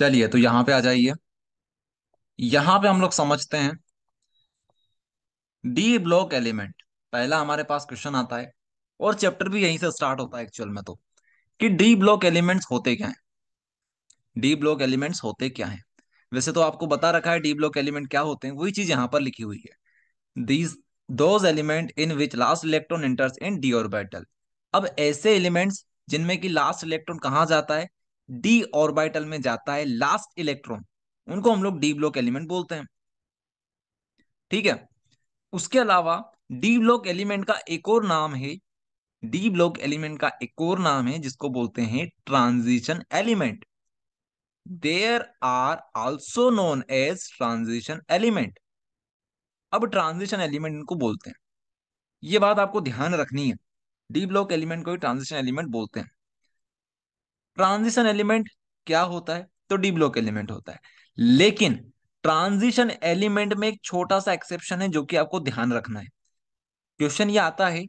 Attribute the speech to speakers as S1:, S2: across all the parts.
S1: चलिए तो यहाँ पे आ जाइए यहाँ पे हम लोग समझते हैं डी ब्लॉक एलिमेंट पहला हमारे पास क्वेश्चन आता है और चैप्टर भी यहीं से स्टार्ट होता है एक्चुअल में तो कि डी ब्लॉक एलिमेंट्स होते क्या हैं डी ब्लॉक एलिमेंट्स होते क्या हैं वैसे तो आपको बता रखा है डी ब्लॉक एलिमेंट क्या होते हैं वही चीज यहां पर लिखी हुई है these those element in which last electron enters in d orbital अब ऐसे एलिमेंट्स जिनमें की लास्ट इलेक्ट्रॉन कहाँ जाता है डी ऑर्बिटल में जाता है लास्ट इलेक्ट्रॉन उनको हम लोग डी ब्लॉक एलिमेंट बोलते हैं ठीक है उसके अलावा डी ब्लॉक एलिमेंट का एक और नाम है डी ब्लॉक एलिमेंट का एक और नाम है जिसको बोलते हैं transition element there are also known as transition element अब ट्रांजिशन एलिमेंट इनको बोलते हैं ये बात आपको ध्यान रखनी है डी ब्लॉक एलिमेंट को ही ट्रांजिशन एलिमेंट बोलते हैं ट्रांजिशन एलिमेंट क्या होता है तो डी ब्लॉक एलिमेंट होता है लेकिन ट्रांजिशन एलिमेंट में एक छोटा सा एक्सेप्शन है जो कि आपको ध्यान रखना है क्वेश्चन ये आता है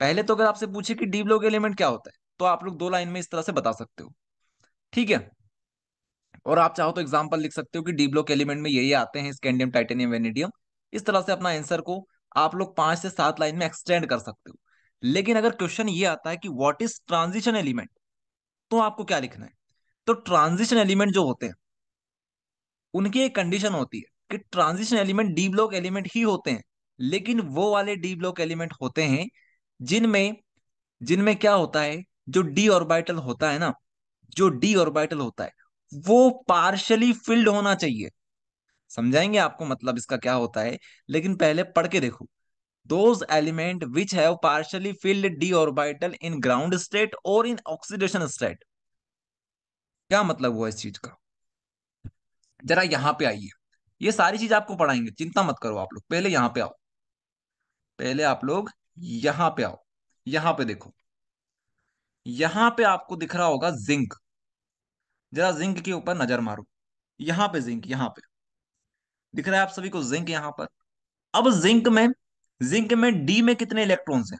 S1: पहले तो अगर आपसे पूछे कि डी ब्लॉक एलिमेंट क्या होता है तो आप लोग दो लाइन में इस तरह से बता सकते हो ठीक है और आप चाहो तो एग्जाम्पल लिख सकते हो कि डी ब्लॉक एलिमेंट में ये ये आते हैं स्कैंडियम टाइटेनियम वेनेडियम इस तरह से अपना आंसर को आप लोग पांच से सात लाइन में एक्सटेंड कर सकते हो लेकिन अगर क्वेश्चन ये आता है कि व्हाट इज ट्रांजिशन एलिमेंट तो आपको क्या लिखना है तो ट्रांजिशन एलिमेंट जो होते हैं उनकी एक कंडीशन होती है कि transition element d block element ही होते हैं लेकिन वो वाले डी ब्लॉक एलिमेंट होते हैं जिनमें जिनमें क्या होता है जो डी ऑर्बिटल होता है ना जो डी ऑर्बिटल होता है वो पार्शली फिल्ड होना चाहिए समझाएंगे आपको मतलब इसका क्या होता है लेकिन पहले पढ़ के देखो those element which have partially filled d orbital in ground state or in oxidation state क्या मतलब हुआ इस चीज का जरा यहां पे आइए ये सारी चीज आपको पढ़ाएंगे चिंता मत करो आप लोग पहले यहां पे आओ पहले आप लोग यहां पे आओ यहां पे देखो यहां पे आपको दिख रहा होगा जिंक जरा जिंक के ऊपर नजर मारो यहां पे जिंक यहां पे दिख रहा है आप सभी को जिंक यहां पर अब जिंक में जिंक में डी में कितने इलेक्ट्रॉन्स हैं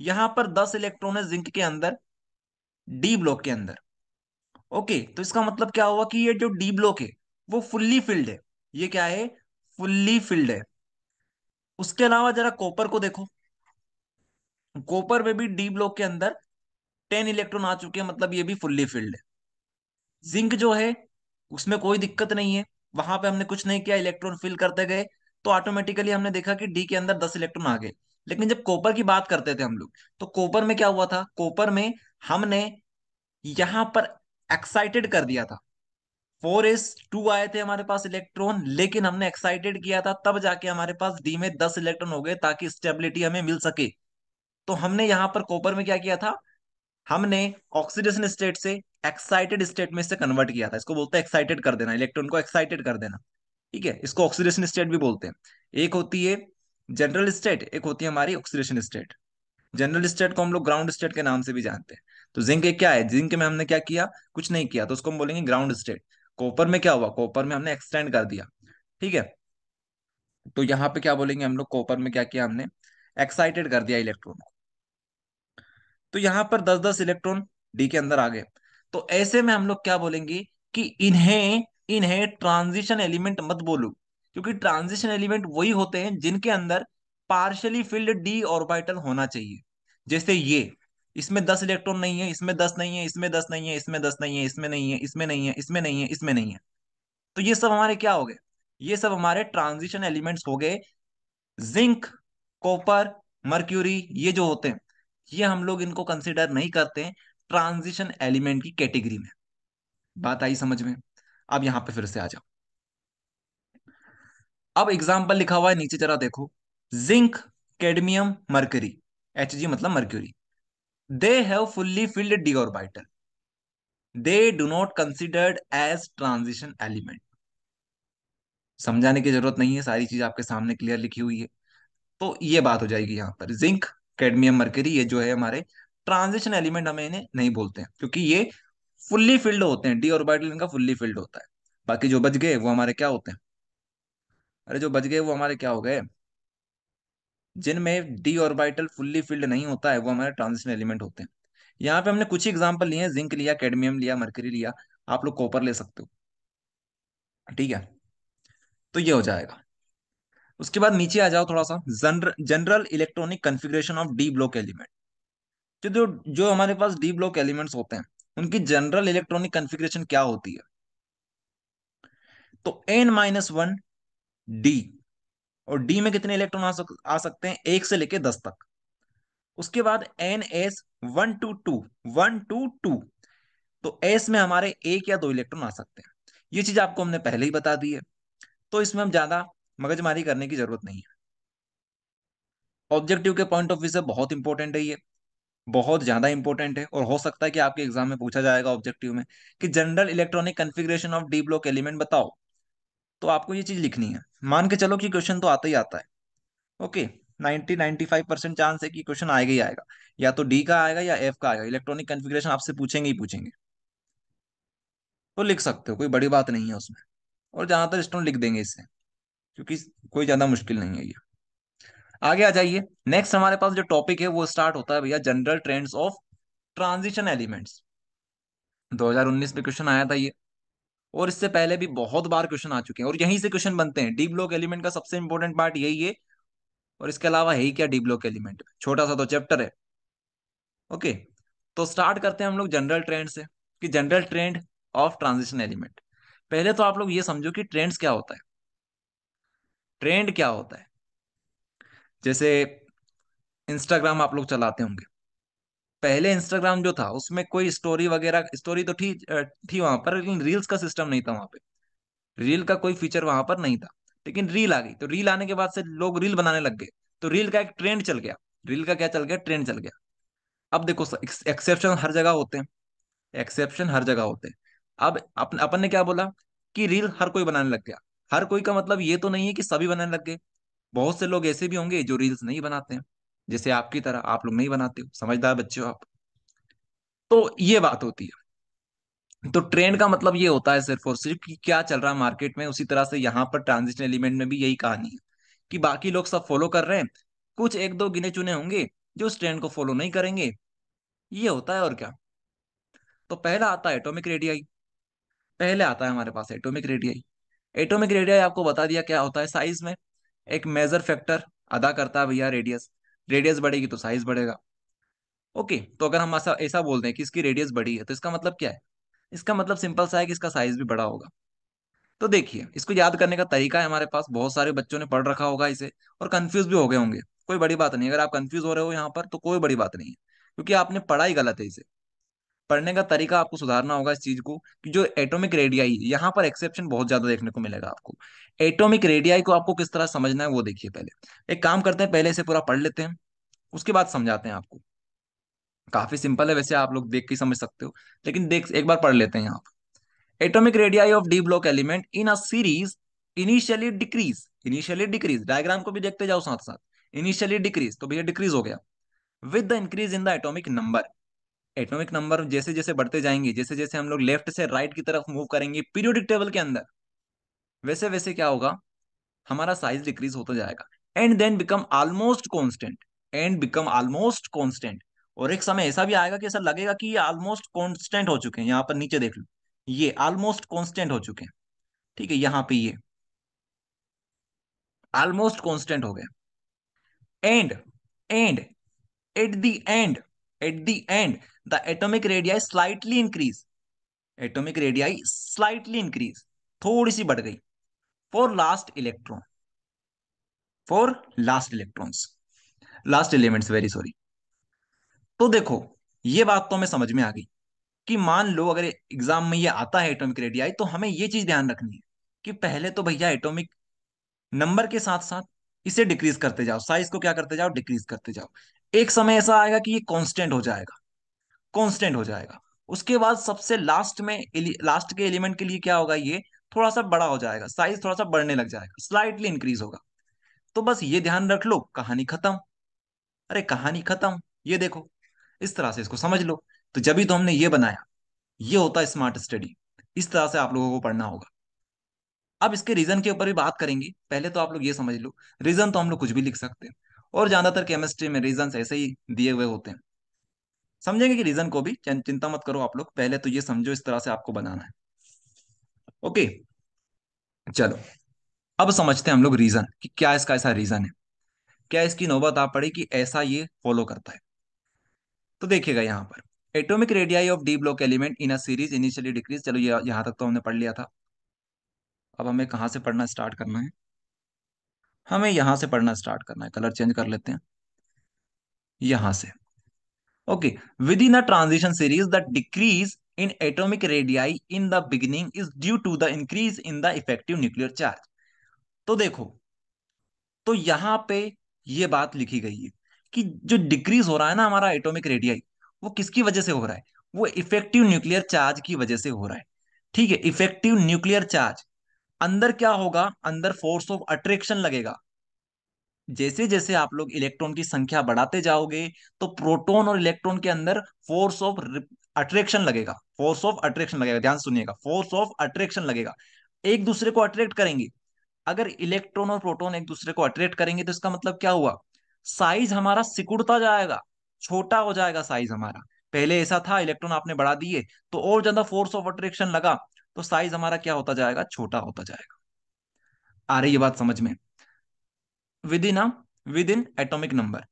S1: यहां पर दस इलेक्ट्रॉन है जिंक के अंदर डी ब्लॉक के अंदर ओके तो इसका मतलब क्या हुआ कि ये जो डी ब्लॉक है वो फुल्ली फिल्ड है ये क्या है फुल्ली फिल्ड है उसके अलावा जरा कॉपर को देखो कॉपर में भी डी ब्लॉक के अंदर टेन इलेक्ट्रॉन आ चुके हैं मतलब ये भी फुल्ली फिल्ड है जिंक जो है उसमें कोई दिक्कत नहीं है वहां पे हमने कुछ नहीं किया इलेक्ट्रॉन फिल करते गए तो ऑटोमेटिकली हमने देखा कि डी के अंदर दस इलेक्ट्रॉन आ गए लेकिन जब कोपर की बात करते थे हम लोग तो कोपर में क्या हुआ था कोपर में हमने यहां पर एक्साइटेड कर दिया था फोर एस टू आए थे हमारे पास इलेक्ट्रॉन लेकिन हमने एक्साइटेड किया था तब जाके हमारे पास डी में दस इलेक्ट्रॉन हो गए ताकि स्टेबिलिटी हमें मिल सके तो हमने यहां पर कॉपर में क्या किया था हमने ऑक्सीडेशन स्टेट से एक्साइटेड स्टेट में से कन्वर्ट किया था इसको बोलते हैं एक्साइटेड कर देना इलेक्ट्रॉन को एक्साइटेड कर देना ठीक है इसको ऑक्सीडेशन स्टेट भी बोलते हैं एक होती है जनरल स्टेट एक होती है हमारी ऑक्सीडेशन स्टेट जनरल स्टेट को हम लोग ग्राउंड स्टेट के नाम से भी जानते हैं तो जिंक एक क्या है जिंक में हमने क्या किया कुछ नहीं किया तो उसको हम बोलेंगे ग्राउंड स्टेट कॉपर में क्या हुआ कॉपर में हमने एक्सटेंड कर दिया ठीक है तो यहाँ पे क्या बोलेंगे हम लोग कॉपर में क्या किया हमने एक्साइटेड कर दिया इलेक्ट्रॉन को तो यहाँ पर दस दस इलेक्ट्रॉन डी के अंदर आ गए तो ऐसे में हम लोग क्या बोलेंगे कि इन्हें इन्हें ट्रांजिशन एलिमेंट मत बोलो क्योंकि ट्रांजिशन एलिमेंट वही होते हैं जिनके अंदर पार्शली फिल्ड डी ऑर्बिटल होना चाहिए जैसे ये इसमें दस इलेक्ट्रॉन नहीं है इसमें दस नहीं है इसमें दस नहीं है इसमें दस नहीं है इसमें नहीं है इसमें नहीं है इसमें नहीं है इसमें नहीं है तो ये सब हमारे क्या हो गए ये सब हमारे ट्रांजिशन एलिमेंट्स हो गए जिंक कॉपर मर्क्यूरी ये जो होते हैं ये हम लोग इनको कंसिडर नहीं करते ट्रांजिशन एलिमेंट की कैटेगरी में बात आई समझ में अब यहां पे फिर से आ जाओ अब एग्जाम्पल लिखा हुआ है नीचे जरा देखो zinc cadmium mercury H G मतलब mercury they have fully filled d orbital they do not considered as transition element समझाने की जरूरत नहीं है सारी चीज आपके सामने क्लियर लिखी हुई है तो ये बात हो जाएगी यहां पर जिंक कैडमियम मर्करी ये जो है हमारे ट्रांजिशन एलिमेंट हमें इन्हें नहीं बोलते हैं क्योंकि ये फुल्ली फिल्ड होते हैं डी ऑर्बिटल इनका फुल्ली फिल्ड होता है बाकी जो बच गए वो हमारे क्या होते हैं अरे जो बच गए वो हमारे क्या हो गए जिनमें डी ऑर्बिटल फुल्ली फिल्ड नहीं होता है वो हमारे ट्रांजिशन एलिमेंट होते हैं यहाँ पे हमने कुछ ही एग्जाम्पल लिए हैं जिंक लिया कैडमियम लिया मर्करी लिया आप लोग कॉपर ले सकते हो ठीक है तो ये हो जाएगा उसके बाद नीचे आ जाओ थोड़ा सा general electronic configuration of D block element जो जो हमारे पास डी ब्लॉक एलिमेंट्स होते हैं उनकी जनरल इलेक्ट्रॉनिक कॉन्फ़िगरेशन क्या होती है तो एन माइनस वन डी और डी में कितने इलेक्ट्रॉन आ, सक, आ सकते हैं एक से लेके दस तक उसके बाद n s one to two one to two तो एस में हमारे एक या दो इलेक्ट्रॉन आ सकते हैं ये चीज आपको हमने पहले ही बता दी है तो इसमें हम ज्यादा मगजमारी करने की जरूरत नहीं है ऑब्जेक्टिव के पॉइंट ऑफ व्यू से बहुत इंपॉर्टेंट है ये बहुत ज्यादा इंपॉर्टेंट है और हो सकता है कि आपके एग्जाम में पूछा जाएगा ऑब्जेक्टिव में कि general electronic configuration of D block element बताओ तो आपको ये चीज लिखनी है मान के चलो कि क्वेश्चन तो आता ही आता है okay ninety ninety five percent chance है कि क्वेश्चन आएगा ही आएगा या तो डी का आएगा या एफ का आएगा इलेक्ट्रॉनिक कन्फिग्रेशन आपसे पूछेंगे ही पूछेंगे तो लिख सकते हो कोई बड़ी बात नहीं है उसमें और ज्यादातर स्टूडेंट लिख देंगे इससे क्योंकि कोई ज्यादा मुश्किल नहीं है ये आगे आ जाइए नेक्स्ट हमारे पास जो टॉपिक है वो स्टार्ट होता है भैया general trends of transition elements 2019 में क्वेश्चन आया था ये और इससे पहले भी बहुत बार क्वेश्चन आ चुके हैं और यहीं से क्वेश्चन बनते हैं डी ब्लॉक एलिमेंट का सबसे इंपॉर्टेंट पार्ट यही है और इसके अलावा है ही क्या डी ब्लॉक एलिमेंट छोटा सा तो चैप्टर है ओके तो स्टार्ट करते हैं हम लोग जनरल ट्रेंड से कि general trend of transition element पहले तो आप लोग ये समझो कि ट्रेंड्स क्या होता है ट्रेंड क्या होता है जैसे इंस्टाग्राम आप लोग चलाते होंगे पहले इंस्टाग्राम जो था उसमें कोई स्टोरी वगैरह स्टोरी तो थी थी वहां पर लेकिन रील्स का सिस्टम नहीं था वहां पे रील का कोई फीचर वहां पर नहीं था लेकिन रील आ गई तो रील आने के बाद से लोग रील बनाने लग गए तो रील का एक ट्रेंड चल गया रील का क्या चल गया ट्रेंड चल गया अब देखो एक्सेप्शन हर जगह होते हैं एक्सेप्शन हर जगह होते हैं अब अपन अपन ने क्या बोला कि रील हर कोई बनाने लग गया हर कोई का मतलब ये तो नहीं है कि सभी बनाने लग गए बहुत से लोग ऐसे भी होंगे जो रील्स नहीं बनाते हैं जैसे आपकी तरह आप लोग नहीं बनाते हो समझदार बच्चे हो आप तो ये बात होती है तो ट्रेंड का मतलब ये होता है सिर्फ और सिर्फ कि क्या चल रहा है मार्केट में उसी तरह से यहाँ पर ट्रांजिशन एलिमेंट में भी यही कहानी है कि बाकी लोग सब फॉलो कर रहे हैं कुछ एक दो गिने चुने होंगे जो उस ट्रेंड को फॉलो नहीं करेंगे ये होता है और क्या तो पहला आता है एटोमिक रेडियाई पहले आता है हमारे पास एटोमिक रेडियाई एटोमिक रेडियाई आपको बता दिया क्या होता है साइज में एक मेजर फैक्टर अदा करता है भैया रेडियस रेडियस बढ़ेगी तो साइज बढ़ेगा ओके तो अगर हम ऐसा ऐसा बोलते हैं कि इसकी रेडियस बढ़ी है तो इसका मतलब क्या है इसका मतलब सिंपल सा है कि इसका साइज भी बड़ा होगा तो देखिए इसको याद करने का तरीका है हमारे पास बहुत सारे बच्चों ने पढ़ रखा होगा इसे और कंफ्यूज भी हो गए होंगे कोई बड़ी बात नहीं अगर आप कंफ्यूज हो रहे हो यहाँ पर तो कोई बड़ी बात नहीं है क्योंकि आपने पढ़ा ही गलत है इसे पढ़ने का तरीका आपको सुधारना होगा इस चीज को कि जो एटॉमिक रेडियाई यहाँ पर एक्सेप्शन बहुत ज्यादा देखने को मिलेगा आपको एटॉमिक रेडियाई को आपको किस तरह समझना है वो देखिए पहले एक काम करते हैं पहले इसे पूरा पढ़ लेते हैं उसके बाद समझाते हैं आपको काफी सिंपल है वैसे आप लोग देख के समझ सकते हो लेकिन देख एक बार पढ़ लेते हैं आप atomic radii of D block element in a series initially decrease initially decrease diagram को भी देखते जाओ साथ साथ इनिशियली डिक्रीज तो भैया डिक्रीज हो गया with the increase in the atomic number atomic number जैसे जैसे बढ़ते जाएंगे जैसे जैसे हम लोग लेफ्ट से राइट की तरफ मूव करेंगे पीरियोडिक टेबल के अंदर वैसे वैसे क्या होगा हमारा साइज डिक्रीज होता जाएगा and then become almost constant and become almost constant और एक समय ऐसा भी आएगा कि ऐसा लगेगा कि ये ऑलमोस्ट कॉन्स्टेंट हो चुके हैं यहाँ पर नीचे देख लो ये ऑलमोस्ट कॉन्स्टेंट हो चुके हैं ठीक है यहाँ पे ये ऑलमोस्ट कॉन्स्टेंट हो गए and and at the end at the end the atomic radii slightly increase atomic radii slightly increase थोड़ी सी बढ़ गई for last electron for last electrons last elements very sorry तो देखो ये बात तो हमें समझ में आ गई कि मान लो अगर एग्जाम में ये आता है एटॉमिक रेडियाई तो हमें ये चीज ध्यान रखनी है कि पहले तो भैया एटॉमिक नंबर के साथ साथ इसे डिक्रीज करते जाओ साइज को क्या करते जाओ डिक्रीज करते जाओ एक समय ऐसा आएगा कि ये कांस्टेंट हो जाएगा कांस्टेंट हो जाएगा उसके बाद सबसे लास्ट में लास्ट के एलिमेंट के लिए क्या होगा ये थोड़ा सा बड़ा हो जाएगा साइज थोड़ा सा बढ़ने लग जाएगा स्लाइटली इंक्रीज होगा तो बस ये ध्यान रख लो कहानी खत्म अरे कहानी खत्म ये देखो इस तरह से इसको समझ लो तो जब भी तो हमने ये बनाया ये होता है स्मार्ट स्टडी इस तरह से आप लोगों को पढ़ना होगा अब इसके रीजन के ऊपर भी बात करेंगे पहले तो आप लोग ये समझ लो रीजन तो हम लोग कुछ भी लिख सकते हैं और ज्यादातर केमिस्ट्री में रीजन ऐसे ही दिए हुए होते हैं समझेंगे कि रीजन को भी चिंता मत करो आप लोग पहले तो ये समझो इस तरह से आपको बनाना है ओके चलो अब समझते हैं हम लोग रीजन कि क्या इसका ऐसा रीजन है क्या इसकी नौबत आ पड़ी कि ऐसा ये फॉलो करता है तो देखिएगा यहाँ पर atomic radii of D block element in a series initially decrease चलो यहां तक तो हमने पढ़ लिया था अब हमें कहाँ से पढ़ना स्टार्ट करना है हमें यहां से पढ़ना स्टार्ट करना है कलर चेंज कर लेते हैं यहां से okay within a transition series the decrease in atomic radii in the beginning is due to the increase in the effective nuclear charge तो देखो तो यहां पे ये बात लिखी गई है कि जो डिक्रीज हो रहा है ना हमारा एटॉमिक रेडियाई वो किसकी वजह से हो रहा है वो इफेक्टिव न्यूक्लियर चार्ज की वजह से हो रहा है ठीक है इफेक्टिव न्यूक्लियर चार्ज अंदर क्या होगा अंदर फोर्स ऑफ अट्रैक्शन लगेगा जैसे जैसे आप लोग इलेक्ट्रॉन की संख्या बढ़ाते जाओगे तो प्रोटॉन और इलेक्ट्रॉन के अंदर फोर्स ऑफ अट्रैक्शन लगेगा फोर्स ऑफ अट्रैक्शन लगेगा ध्यान सुनिएगा फोर्स ऑफ अट्रैक्शन लगेगा एक दूसरे को अट्रैक्ट करेंगे अगर इलेक्ट्रॉन और प्रोटॉन एक दूसरे को अट्रैक्ट करेंगे तो इसका मतलब क्या हुआ साइज हमारा सिकुड़ता जाएगा छोटा हो जाएगा साइज हमारा पहले ऐसा था इलेक्ट्रॉन आपने बढ़ा दिए तो और ज्यादा फोर्स ऑफ अट्रैक्शन लगा तो साइज हमारा क्या होता जाएगा छोटा होता जाएगा आ रही ये बात समझ में within within atomic number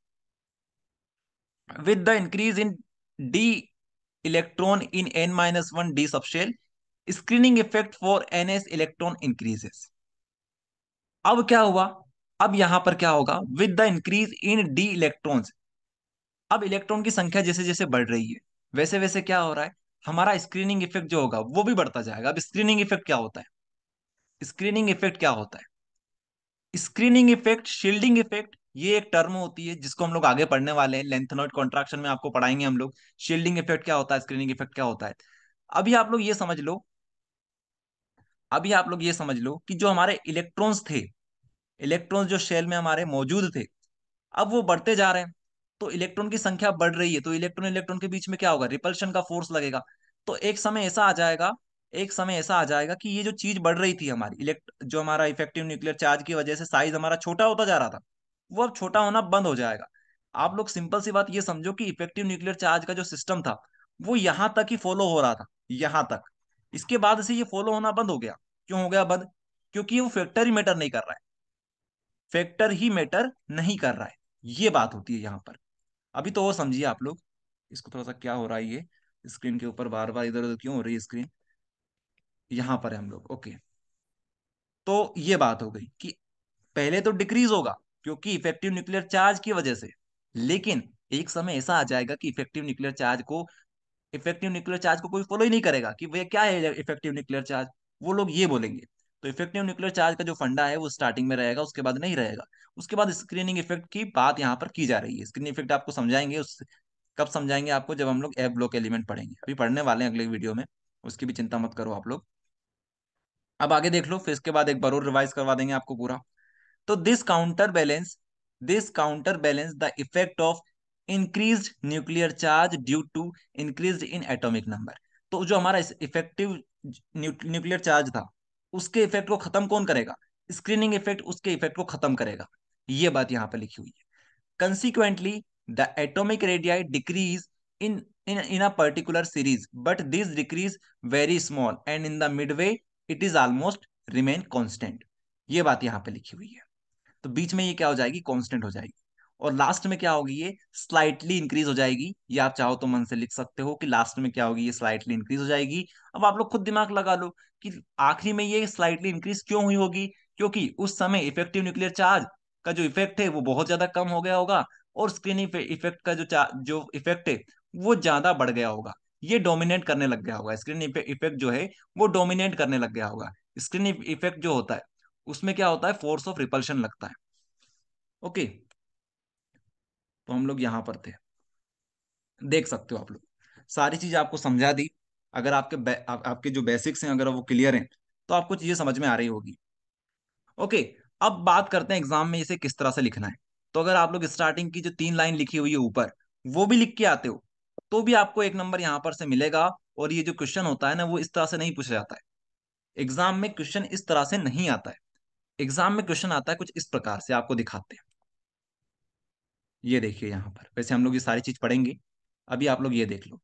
S1: with the increase in D electron in N minus one D subshell screening effect for N S electron increases अब क्या हुआ अब यहां पर क्या होगा with the increase in D electrons अब electron की संख्या जैसे जैसे बढ़ रही है वैसे वैसे क्या हो रहा है हमारा स्क्रीनिंग इफेक्ट जो होगा वो भी बढ़ता जाएगा अब स्क्रीनिंग इफेक्ट क्या होता है स्क्रीनिंग इफेक्ट क्या होता है स्क्रीनिंग इफेक्ट शील्डिंग इफेक्ट ये एक टर्म होती है जिसको हम लोग आगे पढ़ने वाले हैं लेंथनोइड कॉन्ट्रैक्शन में आपको पढ़ाएंगे हम लोग शील्डिंग इफेक्ट क्या होता है स्क्रीनिंग इफेक्ट क्या होता है अभी आप लोग ये समझ लो अभी आप लोग ये समझ लो कि जो हमारे इलेक्ट्रॉन्स थे इलेक्ट्रॉन्स जो शेल में हमारे मौजूद थे अब वो बढ़ते जा रहे हैं तो इलेक्ट्रॉन की संख्या बढ़ रही है तो इलेक्ट्रॉन इलेक्ट्रॉन के बीच में क्या होगा रिपल्शन का फोर्स लगेगा तो एक समय ऐसा आ जाएगा एक समय ऐसा आ जाएगा कि ये जो चीज बढ़ रही थी हमारी इलेक्ट जो हमारा इफेक्टिव न्यूक्लियर चार्ज की वजह से साइज हमारा छोटा होता जा रहा था वो अब छोटा होना बंद हो जाएगा आप लोग सिंपल सी बात ये समझो कि इफेक्टिव न्यूक्लियर चार्ज का जो सिस्टम था वो यहाँ तक ही फॉलो हो रहा था यहाँ तक इसके बाद से ये फॉलो होना बंद हो गया क्यों हो गया बंद क्योंकि वो फैक्टर ही मैटर नहीं कर रहा है फैक्टर ही मैटर नहीं कर रहा है ये बात होती है यहाँ पर अभी तो वो समझिए आप लोग इसको थोड़ा सा क्या हो रहा है ये स्क्रीन के ऊपर बार बार इधर उधर क्यों हो रही है स्क्रीन यहां पर है हम लोग ओके तो ये बात हो गई कि पहले तो डिक्रीज होगा क्योंकि इफेक्टिव न्यूक्लियर चार्ज की वजह से लेकिन एक समय ऐसा आ जाएगा कि इफेक्टिव न्यूक्लियर चार्ज को इफेक्टिव न्यूक्लियर चार्ज को कोई फॉलो ही नहीं करेगा कि भैया क्या है इफेक्टिव न्यूक्लियर चार्ज वो लोग ये बोलेंगे तो इफेक्टिव न्यूक्लियर चार्ज का जो फंडा है वो स्टार्टिंग में रहेगा उसके बाद नहीं रहेगा उसके बाद स्क्रीनिंग इफेक्ट की बात यहाँ पर की जा रही है स्क्रीनिंग इफेक्ट आपको समझाएंगे उस कब समझाएंगे आपको जब हम लोग एफ ब्लॉक एलिमेंट पढ़ेंगे अभी पढ़ने वाले हैं अगले वीडियो में उसकी भी चिंता मत करो आप लोग अब आगे देख लो फिर इसके बाद एक बार और रिवाइज करवा देंगे आपको पूरा तो this counter balance this counter balance the effect of increase nuclear charge due to increase in atomic number तो जो हमारा इफेक्टिव न्यूक्लियर चार्ज था उसके इफेक्ट को खत्म कौन करेगा स्क्रीनिंग इफेक्ट उसके इफेक्ट को खत्म करेगा ये बात यहाँ पर लिखी हुई है consequently the atomic radii decrease in in in a particular series but this decrease very small and in the midway it is almost remain constant ये बात यहाँ पे लिखी हुई है तो बीच में ये क्या हो जाएगी कॉन्स्टेंट हो जाएगी और लास्ट में क्या होगी ये स्लाइटली इंक्रीज हो जाएगी ये आप चाहो तो मन से लिख सकते हो कि लास्ट में क्या होगी ये स्लाइटली इंक्रीज हो जाएगी अब आप लोग खुद दिमाग लगा लो कि आखिरी में ये स्लाइटली इंक्रीज क्यों हुई होगी क्योंकि उस समय इफेक्टिव न्यूक्लियर चार्ज का जो इफेक्ट है वो बहुत ज्यादा कम हो गया होगा और स्क्रीन इफेक्ट का जो जो इफेक्ट है वो ज्यादा बढ़ गया होगा ये डोमिनेट करने लग गया होगा स्क्रीन इफेक्ट जो है वो डोमिनेट करने लग गया होगा स्क्रीन इफेक्ट जो होता है उसमें क्या होता है फोर्स ऑफ रिपल्शन लगता है ओके okay. तो हम लोग यहाँ पर थे देख सकते हो आप लोग सारी चीज आपको समझा दी अगर आपके आप, आपके जो बेसिक्स हैं अगर वो क्लियर हैं तो आपको चीजें समझ में आ रही होगी ओके अब बात करते हैं एग्जाम में इसे किस तरह से लिखना है तो अगर आप लोग स्टार्टिंग की जो तीन लाइन लिखी हुई है ऊपर वो भी लिख के आते हो तो भी आपको एक नंबर यहाँ पर से मिलेगा और ये जो क्वेश्चन होता है ना वो इस तरह से नहीं पूछा जाता है एग्जाम में क्वेश्चन इस तरह से नहीं आता है एग्जाम में क्वेश्चन आता है कुछ इस प्रकार से आपको दिखाते हैं ये देखिए यहाँ पर वैसे हम लोग ये सारी चीज पढ़ेंगे अभी आप लोग ये देख लो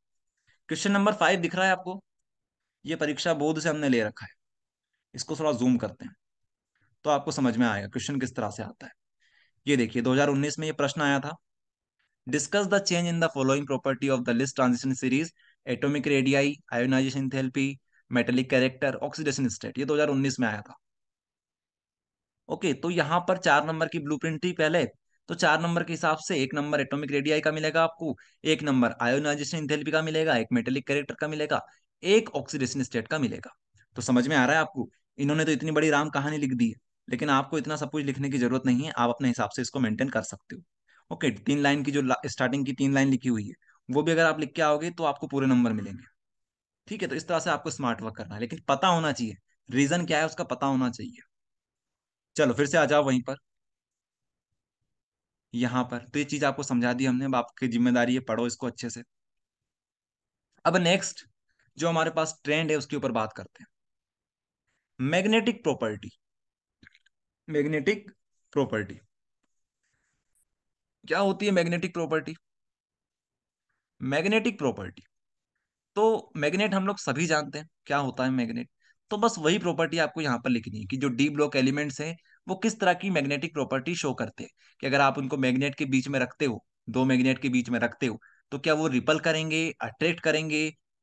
S1: क्वेश्चन नंबर फाइव दिख रहा है आपको ये परीक्षा बोध से हमने ले रखा है इसको थोड़ा जूम करते हैं तो आपको समझ में आएगा क्वेश्चन किस तरह से आता है ये देखिए 2019 में ये प्रश्न आया था discuss the change in the following property of the list transition series atomic radii ionization therapy metallic character oxidation state ये 2019 में आया था ओके तो यहाँ पर चार नंबर की ब्लू थी पहले तो चार नंबर के हिसाब से एक नंबर एटोमिक रेडियाई का मिलेगा आपको एक नंबर आयोनाइजेशन इंथेलपी का मिलेगा एक मेटेलिक कैरेक्टर का मिलेगा एक ऑक्सीडेशन स्टेट का मिलेगा तो समझ में आ रहा है आपको इन्होंने तो इतनी बड़ी राम कहानी लिख दी है लेकिन आपको इतना सब कुछ लिखने की जरूरत नहीं है आप अपने हिसाब से इसको मेंटेन कर सकते हो ओके तीन लाइन की जो स्टार्टिंग की तीन लाइन लिखी हुई है वो भी अगर आप लिख के आओगे तो आपको पूरे नंबर मिलेंगे ठीक है तो इस तरह से आपको स्मार्ट वर्क करना है लेकिन पता होना चाहिए रीजन क्या है उसका पता होना चाहिए चलो फिर से आ जाओ वहीं पर यहाँ पर तो ये चीज आपको समझा दी हमने अब आपकी जिम्मेदारी है पढ़ो इसको अच्छे से अब नेक्स्ट जो हमारे पास ट्रेंड है उसके ऊपर बात करते हैं मैग्नेटिक प्रॉपर्टी मैग्नेटिक प्रॉपर्टी क्या होती है मैग्नेटिक प्रॉपर्टी मैग्नेटिक प्रॉपर्टी तो मैग्नेट हम लोग सभी जानते हैं क्या होता है मैग्नेट तो बस वही प्रॉपर्टी आपको यहाँ पर लिखनी है कि जो डी ब्लॉक एलिमेंट्स हैं वो किस तरह की मैग्नेटिक प्रॉपर्टी शो करते हैं कि अगर आप उनको मैग्नेट के बीच में रखते हो दो मैग्नेट के बीच में रखते हो तो क्या वो रिपल करेंगे अट्रैक्ट करेंगे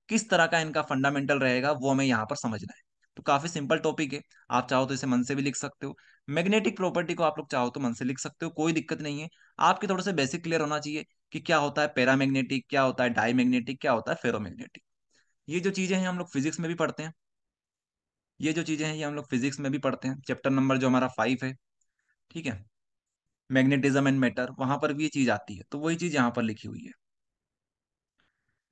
S1: किस तरह का इनका फंडामेंटल रहेगा वो हमें यहाँ पर समझना है तो काफी सिंपल टॉपिक है आप चाहो तो इसे मन से भी लिख सकते हो मैग्नेटिक प्रॉपर्टी को आप लोग चाहो तो मन से लिख सकते हो कोई दिक्कत नहीं है आपके थोड़े से बेसिक क्लियर होना चाहिए कि क्या होता है पैरामैग्नेटिक क्या होता है डाई मैग्नेटिक क्या होता है फेरोमैग्नेटिक ये जो चीजें हैं हम लोग फिजिक्स में भी पढ़ते हैं ये जो चीज़ें हैं ये हम लोग फिजिक्स में भी पढ़ते हैं चैप्टर नंबर जो हमारा फाइव है ठीक है मैग्नेटिज्म एंड मैटर वहां पर भी ये चीज़ आती है तो वही चीज़ यहाँ पर लिखी हुई है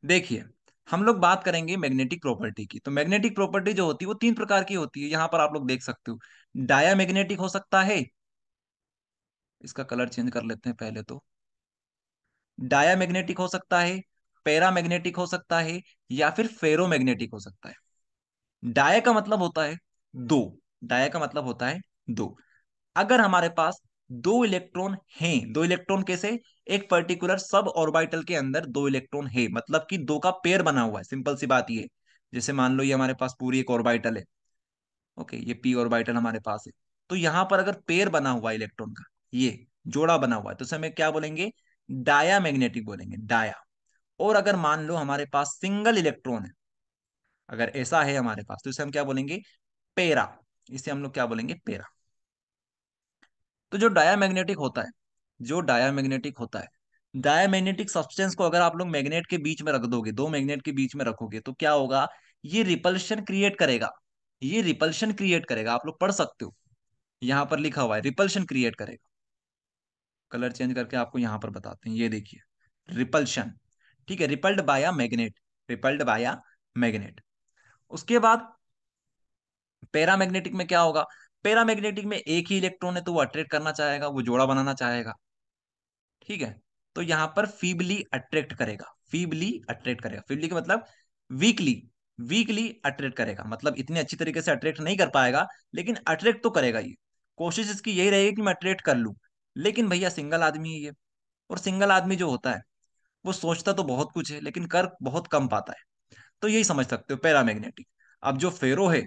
S1: देखिए हम लोग बात करेंगे मैग्नेटिक प्रॉपर्टी की तो मैग्नेटिक प्रॉपर्टी जो होती है वो तीन प्रकार की होती है यहाँ पर आप लोग देख सकते हो डाया मैग्नेटिक हो सकता है इसका कलर चेंज कर लेते हैं पहले तो डाया मैग्नेटिक हो सकता है पैरा मैग्नेटिक हो सकता है या फिर फेरो मैग्नेटिक हो सकता है डाय का मतलब होता है दो हम्म। डाय का मतलब होता है दो अगर हमारे पास दो इलेक्ट्रॉन हैं दो इलेक्ट्रॉन कैसे एक पर्टिकुलर सब ऑर्बिटल के अंदर दो इलेक्ट्रॉन है मतलब कि दो का पेयर बना हुआ है सिंपल सी बात ये जैसे मान लो ये हमारे पास पूरी एक ऑर्बिटल है ओके ये पी ऑर्बिटल हमारे पास है तो यहाँ पर अगर पेयर बना हुआ है इलेक्ट्रॉन का ये जोड़ा बना हुआ है तो इसे हमें क्या बोलेंगे डाया मैग्नेटिक बोलेंगे डाया और अगर मान लो हमारे पास सिंगल इलेक्ट्रॉन है अगर ऐसा है हमारे पास तो इसे हम क्या बोलेंगे पेरा इसे हम लोग क्या बोलेंगे पेरा तो जो मैग्नेटिक होता है जो मैग्नेटिक होता है डायमैग्नेटिक सब्सटेंस को अगर आप लोग मैग्नेट के बीच में रख दोगे दो मैग्नेट के बीच में रखोगे तो क्या होगा ये रिपल्शन क्रिएट करेगा ये रिपल्शन क्रिएट करेगा आप लोग पढ़ सकते हो यहां पर लिखा हुआ है रिपल्शन क्रिएट करेगा कलर चेंज करके आपको यहां पर बताते हैं ये देखिए रिपल्शन ठीक है रिपल्ड बाया मैग्नेट रिपल्ड बाया मैग्नेट उसके बाद पैरामैग्नेटिक में क्या होगा पैरामैग्नेटिक में एक ही इलेक्ट्रॉन है तो वो अट्रैक्ट करना चाहेगा वो जोड़ा बनाना चाहेगा ठीक है तो यहाँ पर फीबली अट्रैक्ट करेगा फीबली अट्रैक्ट करेगा फीबली का मतलब वीकली वीकली अट्रैक्ट करेगा मतलब इतने अच्छी तरीके से अट्रैक्ट नहीं कर पाएगा लेकिन अट्रैक्ट तो करेगा ये कोशिश इसकी यही रहेगी कि मैं अट्रैक्ट कर लू लेकिन भैया सिंगल आदमी है ये और सिंगल आदमी जो होता है वो सोचता तो बहुत कुछ है लेकिन कर बहुत कम पाता है तो यही समझ सकते हो पैरामैग्नेटिक अब जो फेरो है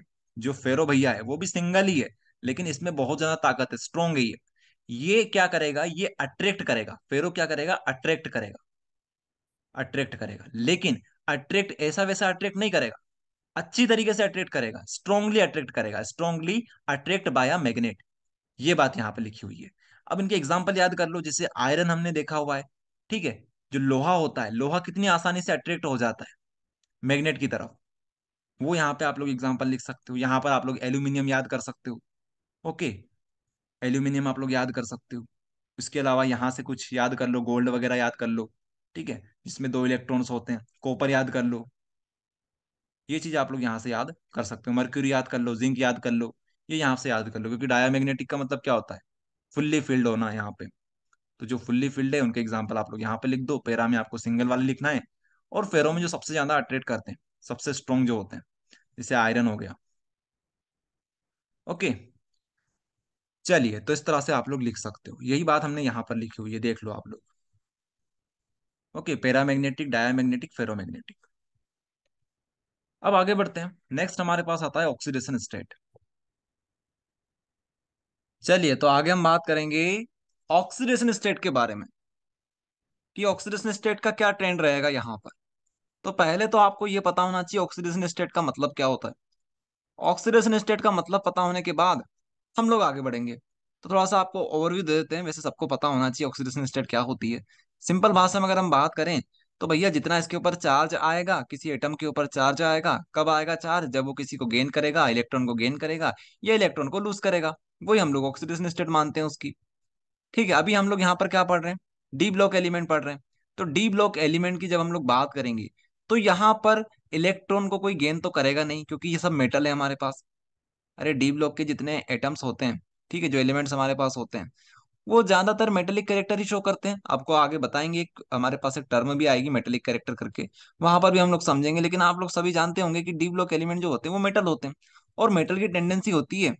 S1: जो फेरो भैया है वो भी सिंगल ही है लेकिन इसमें बहुत ज्यादा ताकत है स्ट्रोंग है ये ये क्या करेगा ये अट्रैक्ट करेगा फेरो क्या करेगा अट्रैक्ट करेगा अट्रैक्ट करेगा लेकिन अट्रैक्ट ऐसा वैसा अट्रैक्ट नहीं करेगा अच्छी तरीके से अट्रैक्ट करेगा स्ट्रॉन्गली अट्रैक्ट करेगा स्ट्रॉन्गली अट्रैक्ट बाय मैग्नेट ये बात यहाँ पे लिखी हुई है अब इनके एग्जाम्पल याद कर लो जैसे आयरन हमने देखा हुआ है ठीक है जो लोहा होता है लोहा कितनी आसानी से अट्रैक्ट हो जाता है मैग्नेट की तरफ वो यहाँ पे आप लोग एग्जाम्पल लिख सकते हो यहाँ पर आप लोग एल्यूमिनियम याद कर सकते हो ओके एल्यूमिनियम आप लोग याद कर सकते हो उसके अलावा यहाँ से कुछ याद कर लो गोल्ड वगैरह याद कर लो ठीक है जिसमें दो इलेक्ट्रॉन्स होते हैं कॉपर याद कर लो ये चीज आप लोग यहाँ से याद कर सकते हो मर्क्यूरी याद कर लो जिंक याद कर लो ये यहाँ से याद कर लो क्योंकि डाया का मतलब क्या होता है फुल्ली फील्ड होना यहाँ पे तो जो फुल्ली फील्ड है उनके एग्जाम्पल आप लोग यहाँ पे लिख दो पेरा में आपको सिंगल वाले लिखना है और फेरो में जो सबसे ज्यादा अट्रेक्ट करते हैं सबसे स्ट्रॉन्ग जो होते हैं जैसे आयरन हो गया ओके चलिए तो इस तरह से आप लोग लिख सकते हो यही बात हमने यहां पर लिखी हुई है देख लो आप लोग ओके पैरामैग्नेटिक फेरो फेरोमैग्नेटिक अब आगे बढ़ते हैं नेक्स्ट हमारे पास आता है ऑक्सीडेशन स्टेट चलिए तो आगे हम बात करेंगे ऑक्सीडेशन स्टेट के बारे में कि ऑक्सीडेशन स्टेट का क्या ट्रेंड रहेगा यहां पर तो पहले तो आपको ये पता होना चाहिए ऑक्सीडेशन स्टेट का मतलब क्या होता है ऑक्सीडेशन स्टेट का मतलब पता होने के बाद हम लोग आगे बढ़ेंगे तो थोड़ा सा आपको ओवरव्यू दे देते हैं वैसे सबको पता होना चाहिए ऑक्सीडेशन स्टेट क्या होती है सिंपल भाषा में अगर हम बात करें तो भैया जितना इसके ऊपर चार्ज आएगा किसी एटम के ऊपर चार्ज आएगा कब आएगा चार्ज जब वो किसी को गेन करेगा इलेक्ट्रॉन को गेन करेगा या इलेक्ट्रॉन को लूज करेगा वही हम लोग ऑक्सीडेशन स्टेट मानते हैं उसकी ठीक है अभी हम लोग यहाँ पर क्या पढ़ रहे हैं डी ब्लॉक एलिमेंट पढ़ रहे हैं तो डी ब्लॉक एलिमेंट की जब हम लोग बात करेंगे तो यहाँ पर इलेक्ट्रॉन को कोई गेन तो करेगा नहीं क्योंकि ये सब मेटल है हमारे पास अरे डी ब्लॉक के जितने एटम्स होते हैं ठीक है जो एलिमेंट्स हमारे पास होते हैं वो ज्यादातर मेटेलिक करेक्टर ही शो करते हैं आपको आगे बताएंगे हमारे पास एक टर्म भी आएगी मेटेलिक करेक्टर करके वहां पर भी हम लोग समझेंगे लेकिन आप लोग सभी जानते होंगे कि डी ब्लॉक एलिमेंट जो होते हैं वो मेटल होते हैं और मेटल की टेंडेंसी होती है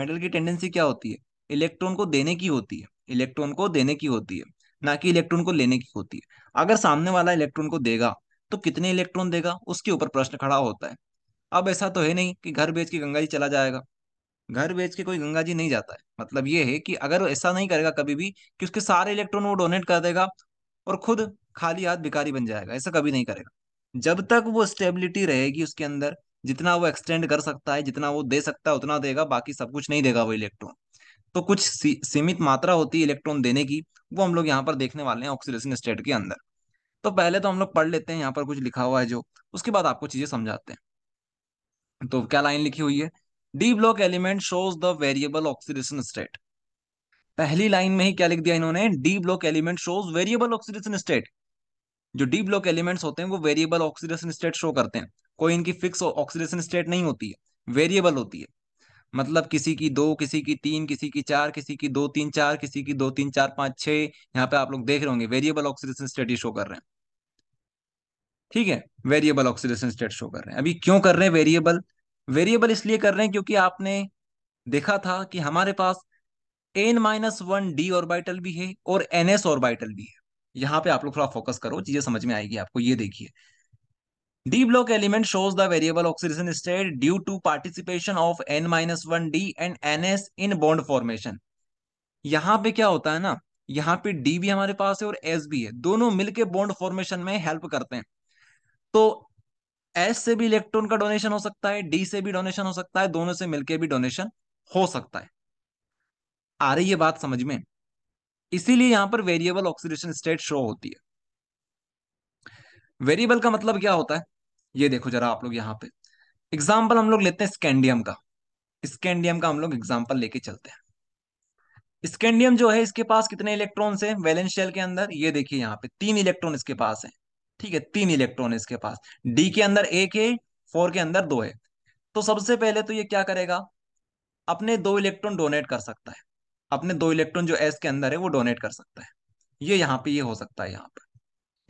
S1: मेटल की टेंडेंसी क्या होती है इलेक्ट्रॉन को देने की होती है इलेक्ट्रॉन को देने की होती है ना कि इलेक्ट्रॉन को लेने की होती है अगर सामने वाला इलेक्ट्रॉन को देगा तो कितने इलेक्ट्रॉन देगा उसके ऊपर प्रश्न खड़ा होता है अब ऐसा तो है नहीं कि घर बेच के गंगा जी चला जाएगा घर बेच के कोई गंगा जी नहीं जाता है मतलब ये है कि अगर ऐसा नहीं करेगा कभी भी कि उसके सारे इलेक्ट्रॉन वो डोनेट कर देगा और खुद खाली हाथ भिकारी बन जाएगा ऐसा कभी नहीं करेगा जब तक वो स्टेबिलिटी रहेगी उसके अंदर जितना वो एक्सटेंड कर सकता है जितना वो दे सकता है उतना देगा बाकी सब कुछ नहीं देगा वो इलेक्ट्रॉन तो कुछ सीमित मात्रा होती है इलेक्ट्रॉन देने की वो हम लोग यहाँ पर देखने वाले हैं ऑक्सीडेशन स्टेट के अंदर तो पहले तो हम लोग पढ़ लेते हैं यहाँ पर कुछ लिखा हुआ है जो उसके बाद आपको चीजें समझाते हैं तो क्या लाइन लिखी हुई है D block element shows the variable oxidation state पहली लाइन में ही क्या लिख दिया इन्होंने D block element shows variable oxidation state जो डी ब्लॉक एलिमेंट्स होते हैं वो वेरिएबल ऑक्सीडेशन स्टेट शो करते हैं कोई इनकी फिक्स ऑक्सीडेशन स्टेट नहीं होती है वेरिएबल होती है मतलब किसी की दो किसी की तीन किसी की चार किसी की दो तीन चार किसी की दो तीन चार पांच छह यहाँ पे आप लोग देख रहे होंगे वेरिएबल ऑक्सीडेशन स्टेट ही शो कर रहे हैं ठीक है वेरिएबल ऑक्सीडेशन स्टेट शो कर रहे हैं अभी क्यों कर रहे हैं वेरिएबल वेरिएबल इसलिए कर रहे हैं क्योंकि आपने देखा था कि हमारे पास N minus one D orbital भी है और एन एस ऑर्बिटल भी है यहाँ पे आप लोग थोड़ा फोकस करो चीजें समझ में आएगी आपको ये देखिए D block element shows the variable oxidation state due to participation of N minus one D and N S in bond formation यहाँ पे क्या होता है ना यहाँ पे डी भी हमारे पास है और एस भी है दोनों मिलके बॉन्ड फॉर्मेशन में हेल्प करते हैं तो एस से भी इलेक्ट्रॉन का डोनेशन हो सकता है डी से भी डोनेशन हो सकता है दोनों से मिलकर भी डोनेशन हो सकता है आ रही है बात समझ में इसीलिए यहां पर वेरिएबल ऑक्सीडेशन स्टेट शो होती है वेरिएबल का मतलब क्या होता है ये देखो जरा आप लोग यहां पे एग्जाम्पल हम लोग लेते हैं स्कैंडियम का स्कैंडियम का हम लोग एग्जाम्पल लेके चलते हैं स्कैंडियम जो है इसके पास कितने इलेक्ट्रॉन है वैलेंस शेल के अंदर ये देखिए यहाँ पे तीन इलेक्ट्रॉन इसके पास है ठीक है तीन इलेक्ट्रॉन इसके पास डी के अंदर एक है फोर के अंदर दो है तो सबसे पहले तो ये क्या करेगा अपने दो इलेक्ट्रॉन डोनेट कर सकता है अपने दो इलेक्ट्रॉन जो एस के अंदर है वो डोनेट कर सकता है ये यहाँ पे ये हो सकता है यहाँ पर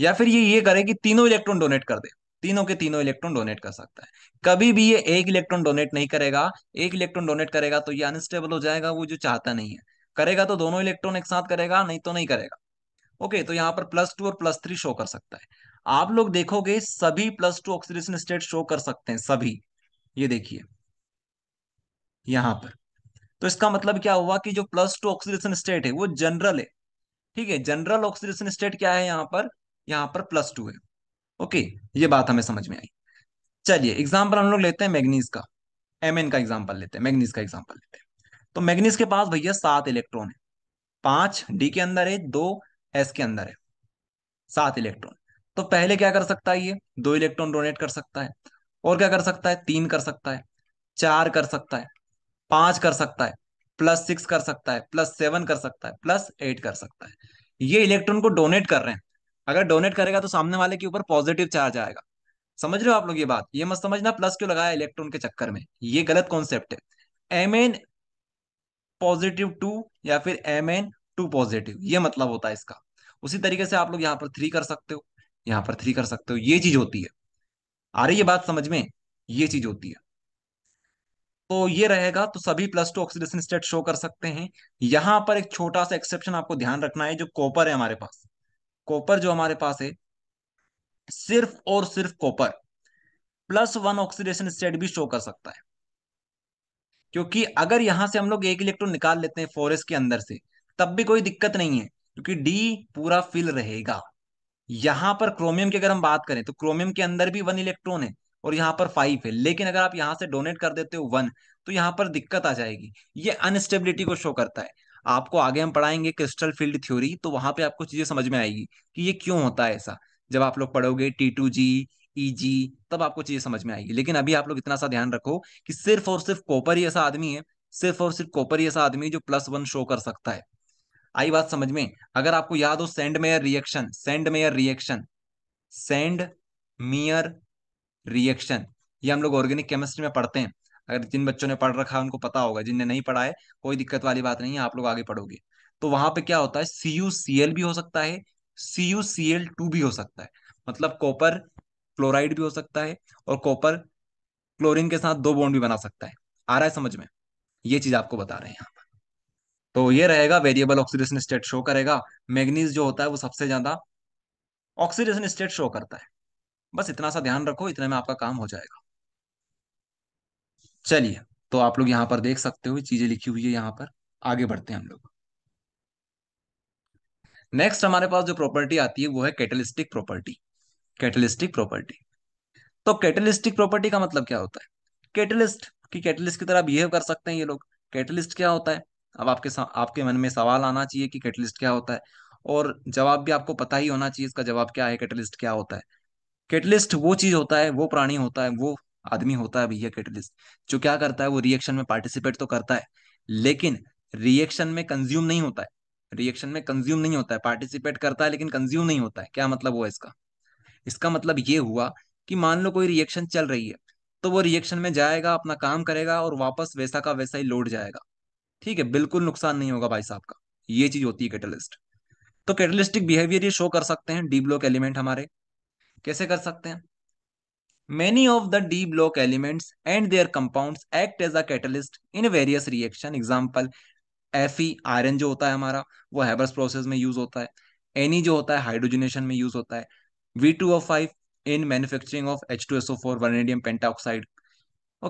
S1: या फिर ये ये करे कि तीनों इलेक्ट्रॉन डोनेट कर दे तीनों के तीनों इलेक्ट्रॉन डोनेट कर सकता है कभी भी ये एक इलेक्ट्रॉन डोनेट नहीं करेगा एक इलेक्ट्रॉन डोनेट करेगा तो ये अनस्टेबल हो जाएगा वो जो चाहता नहीं है करेगा तो दोनों इलेक्ट्रॉन एक साथ करेगा नहीं तो नहीं करेगा ओके तो यहाँ पर प्लस टू और प्लस थ्री शो कर सकता है आप लोग देखोगे सभी plus two oxidation state show कर सकते हैं सभी ये देखिए यहां पर तो इसका मतलब क्या हुआ कि जो प्लस टू ऑक्सीडेशन स्टेट है वो जनरल है ठीक है जनरल ऑक्सीडेशन स्टेट क्या है यहां पर यहां पर प्लस टू है ओके ये बात हमें समझ में आई चलिए एग्जाम्पल हम लोग लेते हैं मैग्नीज का एम का एग्जाम्पल लेते हैं मैग्नीज का एग्जाम्पल लेते हैं तो मैग्नीज के पास भैया सात इलेक्ट्रॉन है पांच डी के अंदर है दो एस के अंदर है सात इलेक्ट्रॉन तो पहले क्या कर सकता है ये दो इलेक्ट्रॉन डोनेट कर सकता है और क्या कर सकता है तीन कर सकता है चार कर सकता है पांच कर सकता है प्लस सिक्स कर सकता है प्लस सेवन कर सकता है प्लस एट कर सकता है ये इलेक्ट्रॉन को डोनेट कर रहे हैं अगर डोनेट करेगा तो सामने वाले के ऊपर पॉजिटिव चार्ज आएगा समझ रहे हो आप लोग ये बात ये मत समझना प्लस क्यों लगाया इलेक्ट्रॉन के चक्कर में ये गलत कॉन्सेप्ट है एम एन पॉजिटिव टू या फिर एम एन टू पॉजिटिव ये मतलब होता है इसका उसी तरीके से आप लोग यहाँ पर थ्री कर सकते हो यहाँ पर थ्री कर सकते हो ये चीज होती है आ रही है बात समझ में ये चीज होती है तो ये रहेगा तो सभी plus two oxidation state show कर सकते हैं यहां पर एक छोटा सा एक्सेप्शन आपको ध्यान रखना है जो कॉपर है हमारे पास कॉपर जो हमारे पास है सिर्फ और सिर्फ copper plus one oxidation state भी शो कर सकता है क्योंकि अगर यहां से हम लोग एक इलेक्ट्रॉन निकाल लेते हैं फॉरेस्ट के अंदर से तब भी कोई दिक्कत नहीं है क्योंकि डी पूरा फिल रहेगा यहां पर क्रोमियम की अगर हम बात करें तो क्रोमियम के अंदर भी वन इलेक्ट्रॉन है और यहां पर फाइव है लेकिन अगर आप यहां से डोनेट कर देते हो वन तो यहां पर दिक्कत आ जाएगी ये अनस्टेबिलिटी को शो करता है आपको आगे हम पढ़ाएंगे क्रिस्टल फील्ड थ्योरी तो वहां पे आपको चीजें समझ में आएगी कि ये क्यों होता है ऐसा जब आप लोग पढ़ोगे टी टू जी ई जी तब आपको चीजें समझ में आएगी लेकिन अभी आप लोग इतना सा ध्यान रखो कि सिर्फ और सिर्फ कॉपर ही ऐसा आदमी है सिर्फ और सिर्फ कॉपर ही ऐसा आदमी जो प्लस वन शो कर सकता है आई बात समझ में अगर आपको याद हो Sandmeyer reaction Sandmeyer reaction Sandmeyer reaction ये हम लोग ऑर्गेनिक केमिस्ट्री में पढ़ते हैं अगर जिन बच्चों ने पढ़ रखा है उनको पता होगा जिनने नहीं पढ़ा है कोई दिक्कत वाली बात नहीं है आप लोग आगे पढ़ोगे तो वहां पे क्या होता है सी यू सी एल भी हो सकता है C U C L two भी हो सकता है मतलब कॉपर क्लोराइड भी हो सकता है और कॉपर क्लोरीन के साथ दो बॉन्ड भी बना सकता है आ रहा है समझ में ये चीज आपको बता रहे हैं यहाँ तो ये रहेगा वेरिएबल ऑक्सीडेशन स्टेट शो करेगा मैग्नीज जो होता है वो सबसे ज्यादा ऑक्सीडेशन स्टेट शो करता है बस इतना सा ध्यान रखो इतने में आपका काम हो जाएगा चलिए तो आप लोग यहाँ पर देख सकते हो चीजें लिखी हुई है यहाँ पर आगे बढ़ते हैं हम लोग नेक्स्ट हमारे पास जो प्रॉपर्टी आती है वो है कैटलिस्टिक प्रॉपर्टी कैटलिस्टिक प्रॉपर्टी तो कैटलिस्टिक प्रॉपर्टी का मतलब क्या होता है कैटलिस्ट की कैटलिस्ट की तरह बिहेव कर सकते हैं ये लोग कैटलिस्ट क्या होता है अब आपके आपके मन में सवाल आना चाहिए कि कैटलिस्ट क्या होता है और जवाब भी आपको पता ही होना चाहिए इसका जवाब क्या है कैटलिस्ट क्या होता है कैटलिस्ट वो चीज होता है वो प्राणी होता है वो आदमी होता है भैया कैटलिस्ट जो क्या करता है वो रिएक्शन में पार्टिसिपेट तो करता है लेकिन रिएक्शन में कंज्यूम नहीं होता है रिएक्शन में कंज्यूम नहीं होता है पार्टिसिपेट करता है लेकिन कंज्यूम नहीं होता है क्या मतलब हुआ इसका इसका मतलब ये हुआ कि मान लो कोई रिएक्शन चल रही है तो वो रिएक्शन में जाएगा अपना काम करेगा और वापस वैसा का वैसा ही लौट जाएगा ठीक है बिल्कुल नुकसान नहीं होगा भाई साहब का ये चीज होती है कैटलिस्ट तो कैटलिस्टिक बिहेवियर ये शो कर सकते हैं डी ब्लॉक एलिमेंट हमारे कैसे कर सकते हैं many of the D block elements and their compound act as a catalyst in various reaction example F E iron जो होता है हमारा वो हैबर्स प्रोसेस में यूज होता है एनी e जो होता है हाइड्रोजनेशन में यूज होता है V two O five in manufacturing of H two S O four vanadium pentoxide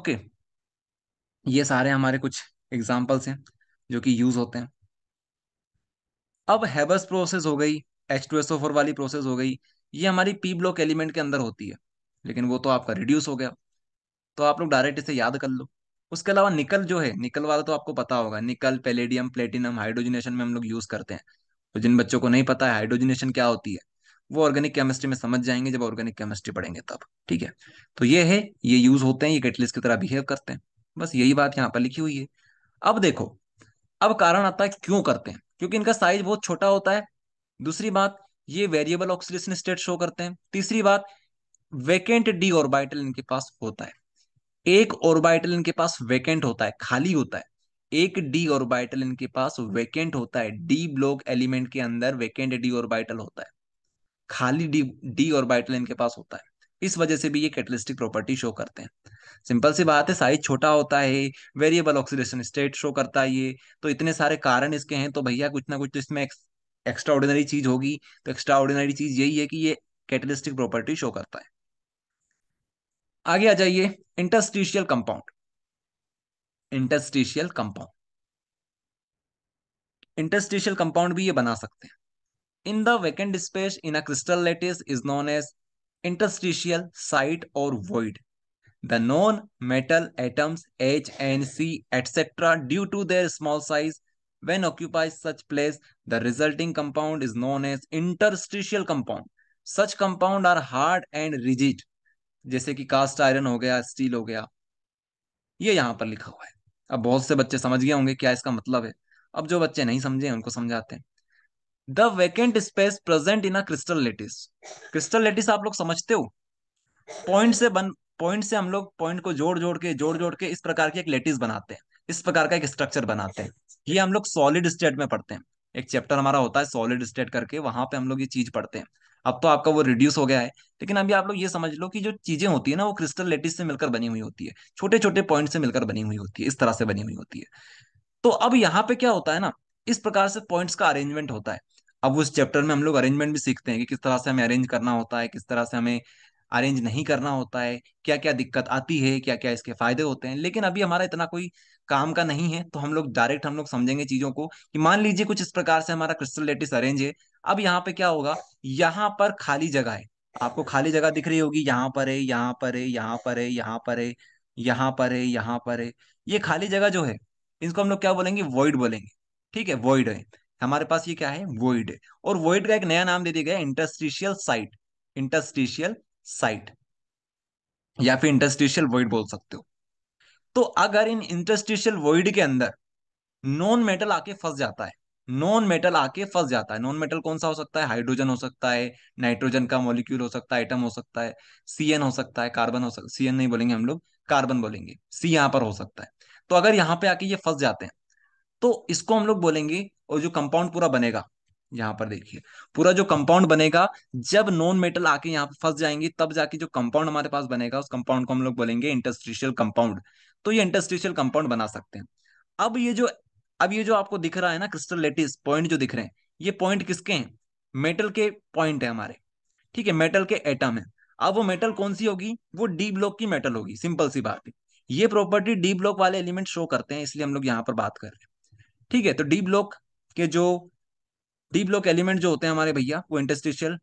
S1: okay ये सारे हमारे कुछ एग्जाम्पल्स हैं जो कि यूज होते हैं अब हैबस प्रोसेस हो गई H two S O four वाली प्रोसेस हो गई ये हमारी पी ब्लॉक एलिमेंट के अंदर होती है लेकिन वो तो आपका रिड्यूस हो गया तो आप लोग डायरेक्ट इसे याद कर लो उसके अलावा निकल जो है निकल वाला तो आपको पता होगा निकल पेलेडियम प्लेटिनम हाइड्रोजनेशन में हम लोग यूज करते हैं तो जिन बच्चों को नहीं पता है हाइड्रोजनेशन क्या होती है वो ऑर्गेनिक केमिस्ट्री में समझ जाएंगे जब ऑर्गेनिक केमिस्ट्री पढ़ेंगे तब ठीक है तो ये है ये यूज होते हैं ये कैटलिस्ट की तरह बिहेव करते हैं बस यही बात यहाँ पर लिखी हुई है अब देखो अब कारण आता है क्यों करते हैं क्योंकि इनका साइज बहुत छोटा होता है दूसरी बात ये वेरिएबल ऑक्सीडेशन स्टेट शो करते हैं तीसरी बात वेकेंट डी ऑर्बिटल इनके पास होता है एक ऑर्बिटल इनके पास वेकेंट होता है खाली होता है एक डी ऑर्बिटल इनके पास वेकेंट होता है डी ब्लॉक एलिमेंट के अंदर वेकेंट डी ऑर्बिटल होता है खाली डी डी ऑर्बिटल इनके पास होता है इस वजह से भी ये कैटलिस्टिक प्रॉपर्टी शो करते हैं सिंपल सी बात है साइज छोटा होता है वेरिएबल ऑक्सीडेशन स्टेट शो करता है ये तो इतने सारे कारण इसके हैं तो भैया कुछ ना कुछ तो इसमें एक्स्ट्रा ऑर्डिनरी चीज होगी तो एक्स्ट्रा ऑर्डिनरी चीज यही है कि ये कैटलिस्टिक प्रॉपर्टी शो करता है आगे आ जाइए interstitial compound interstitial compound interstitial compound भी ये बना सकते हैं in the vacant space in a crystal lattice is known as interstitial site or void the non metal atoms H and C etcetera due to their small size when occupies such place the resulting compound is known as interstitial compound such compound are hard and rigid जैसे कि cast iron हो गया steel हो गया ये यहां पर लिखा हुआ है अब बहुत से बच्चे समझ गए होंगे क्या इसका मतलब है अब जो बच्चे नहीं समझे उनको समझाते हैं the vacant space present in a crystal lattice crystal lattice आप लोग समझते हो पॉइंट से बन पॉइंट से हम लोग पॉइंट को जोड़ जोड़ के जोड़ जोड़ के इस प्रकार की एक लेटिस बनाते हैं इस प्रकार का एक स्ट्रक्चर बनाते हैं ये हम लोग सॉलिड स्टेट में पढ़ते हैं एक चैप्टर हमारा होता है सॉलिड स्टेट करके वहां पे हम लोग ये चीज पढ़ते हैं अब तो आपका वो रिड्यूस हो गया है लेकिन अभी आप लोग ये समझ लो कि जो चीजें होती है ना वो क्रिस्टल लेटिस से मिलकर बनी हुई होती है छोटे छोटे पॉइंट से मिलकर बनी हुई होती है इस तरह से बनी हुई होती है तो अब यहाँ पे क्या होता है ना इस प्रकार से पॉइंट्स का अरेंजमेंट होता है अब उस चैप्टर में हम लोग अरेंजमेंट भी सीखते हैं कि किस तरह से हमें अरेंज करना होता है किस तरह से हमें अरेंज नहीं करना होता है क्या क्या दिक्कत आती है क्या क्या इसके फायदे होते हैं लेकिन अभी हमारा इतना कोई काम का नहीं है तो हम लोग डायरेक्ट हम लोग समझेंगे चीजों को कि मान लीजिए कुछ इस प्रकार से हमारा क्रिस्टल लेटिस अरेंज है अब यहाँ पे क्या होगा यहाँ पर खाली जगह है आपको खाली जगह दिख रही होगी यहाँ पर है यहाँ पर है यहाँ पर है यहाँ पर है यहाँ पर है यहाँ पर है ये खाली जगह जो है इसको हम लोग क्या बोलेंगे वॉइड बोलेंगे ठीक है वॉइड है हमारे पास ये क्या है वॉइड है और वॉइड का एक नया नाम दे दिया गया इंटरस्टिशियल साइट इंटरस्टिशियल साइट या फिर इंटरस्टिशियल वॉइड बोल सकते हो तो अगर इन इंटरस्टिशियल वॉइड के अंदर नॉन मेटल आके फंस जाता है नॉन मेटल आके फंस जाता है नॉन मेटल कौन सा हो सकता है हाइड्रोजन हो सकता है नाइट्रोजन का मॉलिक्यूल हो सकता है आइटम हो सकता है सीएन हो सकता है कार्बन हो सकता है सीएन नहीं बोलेंगे हम लोग कार्बन बोलेंगे सी यहां पर हो सकता है तो अगर यहां पे आके ये फंस जाते हैं तो इसको हम लोग बोलेंगे और जो कंपाउंड पूरा बनेगा यहाँ पर देखिए पूरा जो कंपाउंड बनेगा जब नॉन मेटल आके यहाँ पर फंस जाएंगे तब जाके जो कंपाउंड हमारे पास बनेगा उस कंपाउंड को हम लोग बोलेंगे इंटरस्टिशियल कंपाउंड तो ये इंटरस्टिशियल कंपाउंड बना सकते हैं अब ये जो अब ये जो आपको दिख रहा है ना क्रिस्टल लेटिस पॉइंट जो दिख रहे हैं ये पॉइंट किसके हैं मेटल के पॉइंट है हमारे ठीक है मेटल के एटम है अब वो मेटल कौन सी होगी वो डी ब्लॉक की मेटल होगी सिंपल सी बात है ये प्रॉपर्टी डी ब्लॉक वाले एलिमेंट शो करते हैं इसलिए हम लोग यहाँ पर बात कर रहे हैं ठीक है तो डी ब्लॉक के जो डी ब्लॉक एलिमेंट जो होते हैं हमारे भैया वो इंटस्टिशियल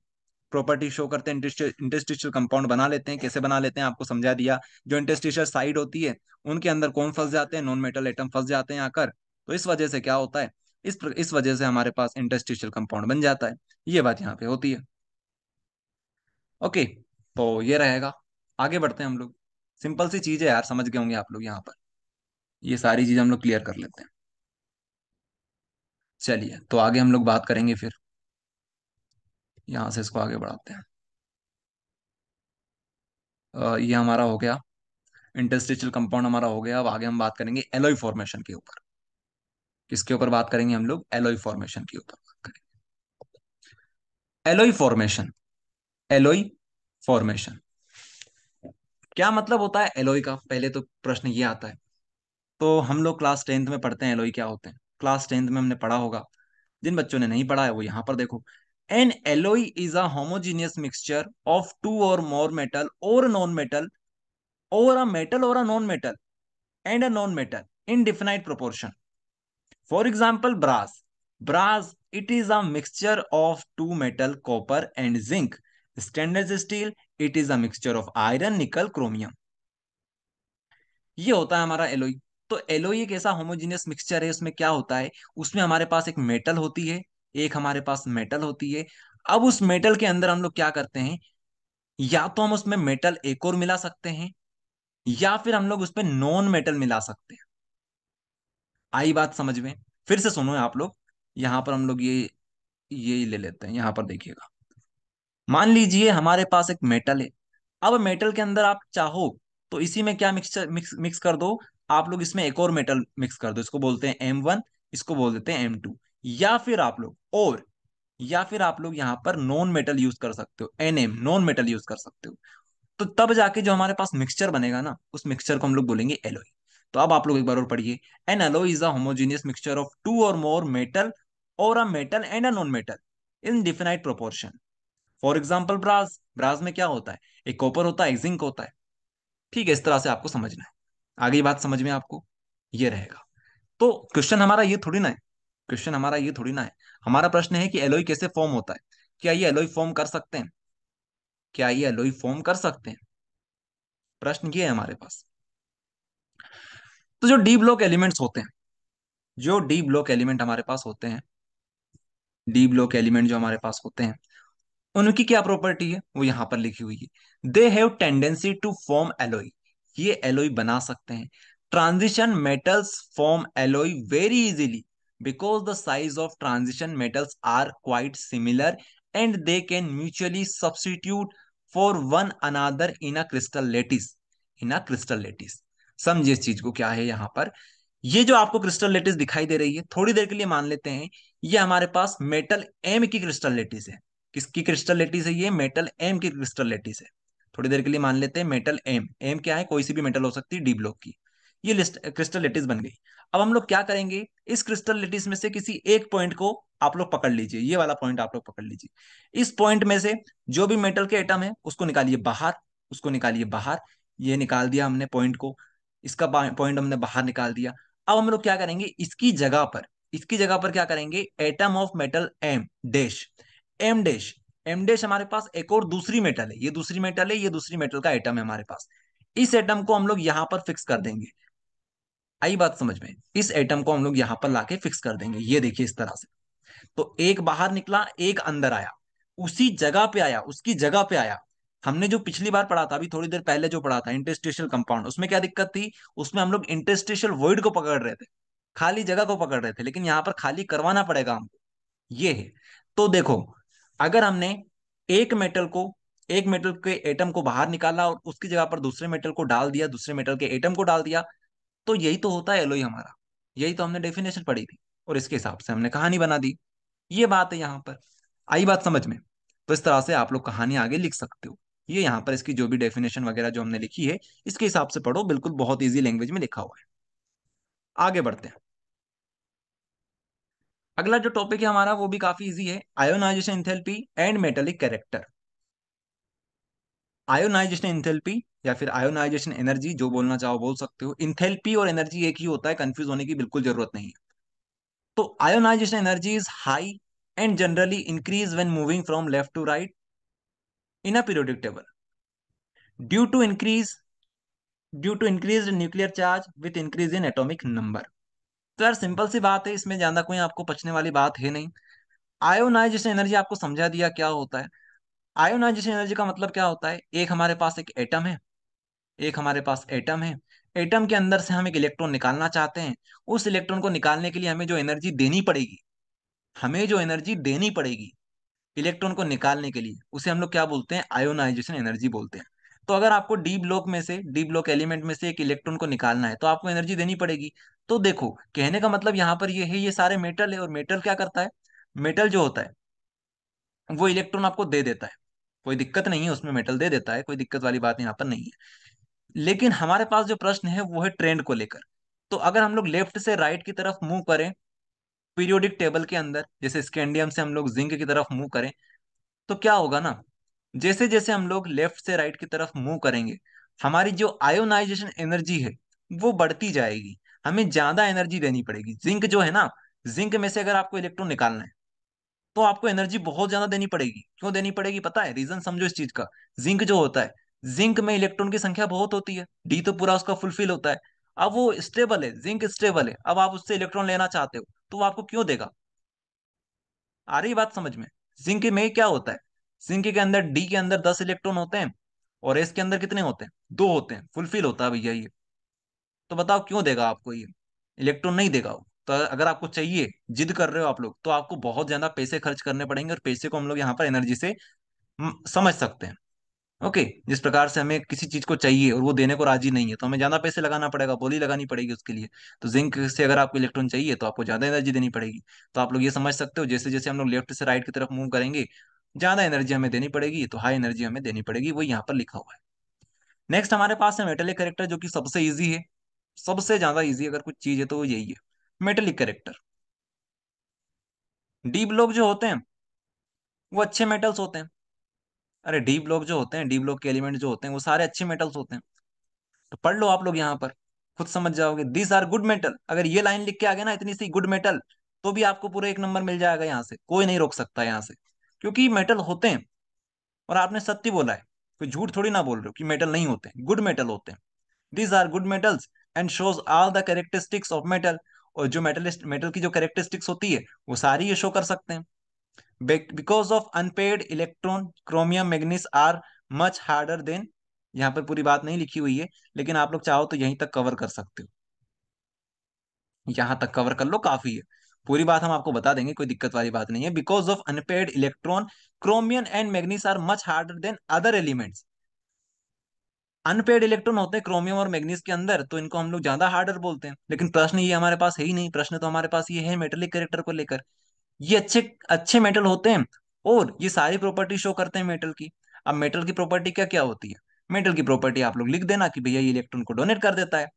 S1: प्रॉपर्टी शो करते हैं इंटस्टिशियल कंपाउंड बना लेते हैं कैसे बना लेते हैं आपको समझा दिया जो इंटस्टिशियल साइड होती है उनके अंदर कौन फंस जाते हैं नॉन मेटल आइटम फंस जाते हैं आकर तो इस वजह से क्या होता है इस इस वजह से हमारे पास इंटस्टिशियल कंपाउंड बन जाता है ये बात यहाँ पे होती है ओके तो ये रहेगा आगे बढ़ते हैं हम लोग सिंपल सी चीज है यार समझ गए होंगे आप लोग यहाँ पर ये सारी चीज हम लोग क्लियर कर लेते हैं चलिए तो आगे हम लोग बात करेंगे फिर यहां से इसको आगे बढ़ाते हैं ये हमारा हो गया इंटरस्टिशियल कंपाउंड हमारा हो गया अब आगे हम बात करेंगे एलोई फॉर्मेशन के ऊपर किसके ऊपर बात करेंगे हम लोग एलोई फॉर्मेशन के ऊपर बात करेंगे एलोई फॉर्मेशन एलोई फॉर्मेशन क्या मतलब होता है एलोई का पहले तो प्रश्न ये आता है तो हम लोग क्लास टेंथ में पढ़ते हैं एलोई क्या होते हैं क्लास टेंथ में हमने पढ़ा होगा जिन बच्चों ने नहीं पढ़ा है वो यहाँ पर देखो an alloy is a homogeneous mixture of two or more metal or non metal or a metal or a non metal and a non metal in definite proportion for example brass brass it is a mixture of two metal copper and zinc stainless steel it is a mixture of iron nickel chromium ये होता है हमारा alloy तो alloy एक ऐसा homogeneous mixture है उसमें क्या होता है उसमें हमारे पास एक मेटल होती है एक हमारे पास मेटल होती है अब उस मेटल के अंदर हम लोग क्या करते हैं या तो हम उसमें मेटल एक और मिला सकते हैं या फिर हम लोग उसमें नॉन मेटल मिला सकते हैं आई बात समझ में फिर से सुनो आप लोग यहाँ पर हम लोग ये ये ले लेते हैं यहां पर देखिएगा मान लीजिए हमारे पास एक मेटल है अब मेटल के अंदर आप चाहो तो इसी में क्या मिक्सचर मिक्स मिक्स कर दो आप लोग इसमें एक और मेटल मिक्स कर दो इसको बोलते हैं एम वन इसको बोल देते हैं एम टू या फिर आप लोग और या फिर आप लोग यहाँ पर नॉन मेटल यूज कर सकते हो N M non metal use कर सकते हो तो तब जाके जो हमारे पास मिक्सचर बनेगा ना उस मिक्सचर को हम लोग बोलेंगे एलोई तो अब आप लोग एक बार और पढ़िए an alloy is homogeneous mixture of two or more metal or a metal and a non metal in definite proportion for example brass brass में क्या होता है एक कॉपर होता है एक जिंक होता है ठीक है इस तरह से आपको समझना है आगे बात समझ में आपको ये रहेगा तो क्वेश्चन हमारा ये थोड़ी ना है क्वेश्चन हमारा ये थोड़ी ना है हमारा प्रश्न है कि एलोई कैसे फॉर्म होता है क्या ये एलोई फॉर्म कर सकते हैं क्या ये एलोई फॉर्म कर सकते हैं प्रश्न ये है हमारे पास तो जो डी ब्लॉक एलिमेंट्स होते हैं जो डी ब्लॉक एलिमेंट हमारे पास होते हैं डी ब्लॉक एलिमेंट जो हमारे पास होते हैं उनकी क्या प्रॉपर्टी है वो यहां पर लिखी हुई है they have tendency to form alloy ये एलोई बना सकते हैं transition metals form alloy very easily because the size of transition metals are quite similar and they can mutually substitute for one another in a crystal lattice in a crystal lattice समझिए इस चीज को क्या है यहाँ पर ये जो आपको क्रिस्टल लेटिस दिखाई दे रही है थोड़ी देर के लिए मान लेते हैं ये हमारे पास मेटल एम की क्रिस्टल लेटिस है किसकी क्रिस्टल लेटिस है ये मेटल एम की क्रिस्टल लेटिस है थोड़ी देर के लिए मान लेते हैं मेटल एम एम क्या है कोई सी भी मेटल हो सकती है डी ब्लॉक की ये लिस्ट क्रिस्टल लेटिस बन गई अब हम लोग क्या करेंगे इस क्रिस्टल लेटिस में से किसी एक पॉइंट को आप लोग पकड़ लीजिए ये वाला पॉइंट आप लोग पकड़ लीजिए इस पॉइंट में से जो भी मेटल के आइटम है उसको निकालिए बाहर उसको निकालिए बाहर ये निकाल दिया हमने पॉइंट को इसका पॉइंट हमने बाहर निकाल दिया अब हम लोग क्या करेंगे इसकी जगह पर इसकी जगह पर क्या करेंगे atom of metal M dash M dash M dash हमारे पास एक और दूसरी मेटल है ये दूसरी मेटल है ये दूसरी मेटल का एटम है हमारे पास इस एटम को हम लोग यहाँ पर फिक्स कर देंगे आई बात समझ में इस एटम को हम लोग यहाँ पर लाके फिक्स कर देंगे ये देखिए इस तरह से तो एक बाहर निकला एक अंदर आया उसी जगह पे आया उसकी जगह पे आया हमने जो पिछली बार पढ़ा था अभी थोड़ी देर पहले जो पढ़ा था इंटरस्टेशियल कंपाउंड उसमें क्या दिक्कत थी उसमें हम लोग इंटरस्टेशियल वर्ड को पकड़ रहे थे खाली जगह को पकड़ रहे थे लेकिन यहाँ पर खाली करवाना पड़ेगा हमको ये है तो देखो अगर हमने एक मेटल को एक मेटल के एटम को बाहर निकाला और उसकी जगह पर दूसरे मेटल को डाल दिया दूसरे मेटल के एटम को डाल दिया तो यही तो होता है एलोई हमारा यही तो हमने डेफिनेशन पढ़ी थी और इसके हिसाब से हमने कहानी बना दी ये बात है यहाँ पर आई बात समझ में तो इस तरह से आप लोग कहानी आगे लिख सकते हो ये यहाँ पर इसकी जो भी डेफिनेशन वगैरह जो हमने लिखी है इसके हिसाब से पढ़ो बिल्कुल बहुत ईजी लैंग्वेज में लिखा हुआ है आगे बढ़ते हैं अगला जो टॉपिक है हमारा वो भी काफी इजी है ionization enthalpy and metallic character ionization enthalpy या फिर आयोनाइजेशन एनर्जी जो बोलना चाहो बोल सकते हो इंथेल्पी और एनर्जी एक ही होता है कंफ्यूज होने की बिल्कुल जरूरत नहीं है तो ionization energy is high and generally increase when moving from left to right in a periodic table due to increase due to increase nuclear charge with increase in atomic number तो यार simple सी बात है इसमें ज्यादा कोई आपको पचने वाली बात है नहीं आयोनाइजेशन एनर्जी आपको समझा दिया क्या होता है आयोनाइजेशन एनर्जी का मतलब क्या होता है एक हमारे पास एक एटम है एक हमारे पास एटम है एटम के अंदर से हम एक इलेक्ट्रॉन निकालना चाहते हैं उस इलेक्ट्रॉन को निकालने के लिए हमें जो एनर्जी देनी पड़ेगी हमें जो एनर्जी देनी पड़ेगी इलेक्ट्रॉन को निकालने के लिए उसे हम लोग क्या बोलते हैं आयोनाइजेशन एनर्जी बोलते हैं तो अगर आपको डी ब्लॉक में से डी ब्लॉक एलिमेंट में से एक इलेक्ट्रॉन को निकालना है तो आपको एनर्जी देनी पड़ेगी तो देखो कहने का मतलब यहाँ पर ये है ये सारे मेटल है और मेटल क्या करता है मेटल जो होता है वो इलेक्ट्रॉन आपको दे देता है कोई दिक्कत नहीं है उसमें मेटल दे देता है कोई दिक्कत वाली बात यहाँ पर नहीं है लेकिन हमारे पास जो प्रश्न है वो है ट्रेंड को लेकर तो अगर हम लोग लेफ्ट से राइट की तरफ मूव करें पीरियोडिक टेबल के अंदर जैसे स्कैंडियम से हम लोग जिंक की तरफ मूव करें तो क्या होगा ना जैसे जैसे हम लोग लेफ्ट से राइट की तरफ मूव करेंगे हमारी जो आयोनाइजेशन एनर्जी है वो बढ़ती जाएगी हमें ज्यादा एनर्जी देनी पड़ेगी जिंक जो है ना जिंक में से अगर आपको इलेक्ट्रॉन निकालना है तो आपको एनर्जी बहुत ज्यादा देनी पड़ेगी क्यों देनी पड़ेगी पता है रीजन समझो इस चीज का जिंक जो होता है जिंक में इलेक्ट्रॉन की संख्या बहुत होती है डी तो पूरा उसका फुलफिल होता है अब वो स्टेबल है जिंक स्टेबल है अब आप उससे इलेक्ट्रॉन लेना चाहते हो तो वो आपको क्यों देगा आ रही बात समझ में जिंक में क्या होता है जिंक के अंदर डी के अंदर दस इलेक्ट्रॉन होते हैं और एस के अंदर कितने होते हैं दो होते हैं फुलफिल होता है भैया ये तो बताओ क्यों देगा आपको ये इलेक्ट्रॉन नहीं देगा वो तो अगर आपको चाहिए जिद कर रहे हो आप लोग तो आपको बहुत ज्यादा पैसे खर्च करने पड़ेंगे और पैसे को हम लोग यहाँ पर एनर्जी से समझ सकते हैं ओके जिस प्रकार से हमें किसी चीज को चाहिए और वो देने को राजी नहीं है तो हमें ज्यादा पैसे लगाना पड़ेगा बोली लगानी पड़ेगी उसके लिए तो जिंक से अगर आपको इलेक्ट्रॉन चाहिए तो आपको ज्यादा एनर्जी देनी पड़ेगी तो आप लोग ये समझ सकते हो जैसे जैसे हम लोग लेफ्ट से राइट की तरफ मूव करेंगे ज्यादा एनर्जी हमें देनी पड़ेगी तो हाई एनर्जी हमें देनी पड़ेगी वो यहाँ पर लिखा हुआ है नेक्स्ट हमारे पास है मेटेलिक करेक्टर जो कि सबसे ईजी है सबसे ज्यादा इजी अगर कुछ चीज है तो वो यही है मेटेलिक करेक्टर डी ब्लॉक जो होते हैं वो अच्छे मेटल्स होते हैं अरे डी ब्लॉक जो होते हैं डी ब्लॉक के एलिमेंट जो होते हैं वो सारे अच्छे मेटल्स होते हैं तो पढ़ लो आप लोग यहाँ पर खुद समझ जाओगे दिस आर गुड मेटल अगर ये लाइन लिख के आ गए ना इतनी सी गुड मेटल तो भी आपको पूरा एक नंबर मिल जाएगा यहाँ से कोई नहीं रोक सकता यहाँ से क्योंकि मेटल होते हैं और आपने सत्य बोला है कोई झूठ थोड़ी ना बोल रहे हो कि मेटल नहीं होते गुड मेटल होते हैं these are good metals and shows all the characteristics of metal और जो मेटलिस्ट मेटल की जो कैरेक्टरिस्टिक्स होती है वो सारी ये शो कर सकते हैं because of unpaired electron chromium manganese are much harder than यहाँ पर पूरी बात नहीं लिखी हुई है लेकिन आप लोग चाहो तो यहीं तक कवर कर सकते हो यहां तक कवर कर लो काफी है पूरी बात हम आपको बता देंगे कोई दिक्कत वाली बात नहीं है because of unpaired electron chromium and manganese are much harder than other elements unpaired electron होते हैं क्रोमियम और मैग्नीज के अंदर तो इनको हम लोग ज्यादा हार्डर बोलते हैं लेकिन प्रश्न ये हमारे पास है ही नहीं प्रश्न तो हमारे पास ये है मेटलिक करेक्टर को लेकर ये अच्छे अच्छे मेटल होते हैं और ये सारी प्रॉपर्टी शो करते हैं मेटल की अब मेटल की प्रॉपर्टी क्या क्या होती है मेटल की प्रॉपर्टी आप लोग लिख देना कि भैया ये इलेक्ट्रॉन को डोनेट कर देता है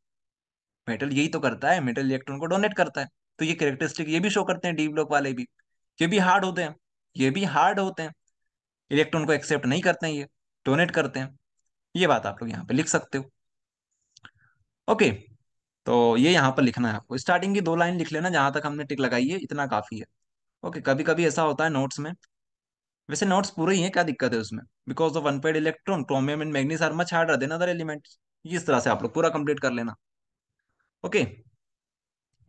S1: मेटल यही तो करता है मेटल इलेक्ट्रॉन को डोनेट करता है तो ये करेक्टरिस्टिक ये भी शो करते हैं डी ब्लॉक वाले भी ये भी हार्ड होते हैं ये भी हार्ड होते हैं इलेक्ट्रॉन को एक्सेप्ट नहीं करते हैं ये डोनेट करते हैं ये बात आप लोग यहाँ पे लिख सकते हो ओके तो ये यहाँ पर लिखना है आपको स्टार्टिंग की दो लाइन लिख लेना जहां तक हमने टिक लगाई है इतना काफी है ओके कभी कभी ऐसा होता है नोट्स में वैसे नोट्स पूरे ही है क्या दिक्कत है उसमें because of unpaired electron chromium and manganese are much harder than other element इस तरह से आप लोग पूरा कंप्लीट कर लेना ओके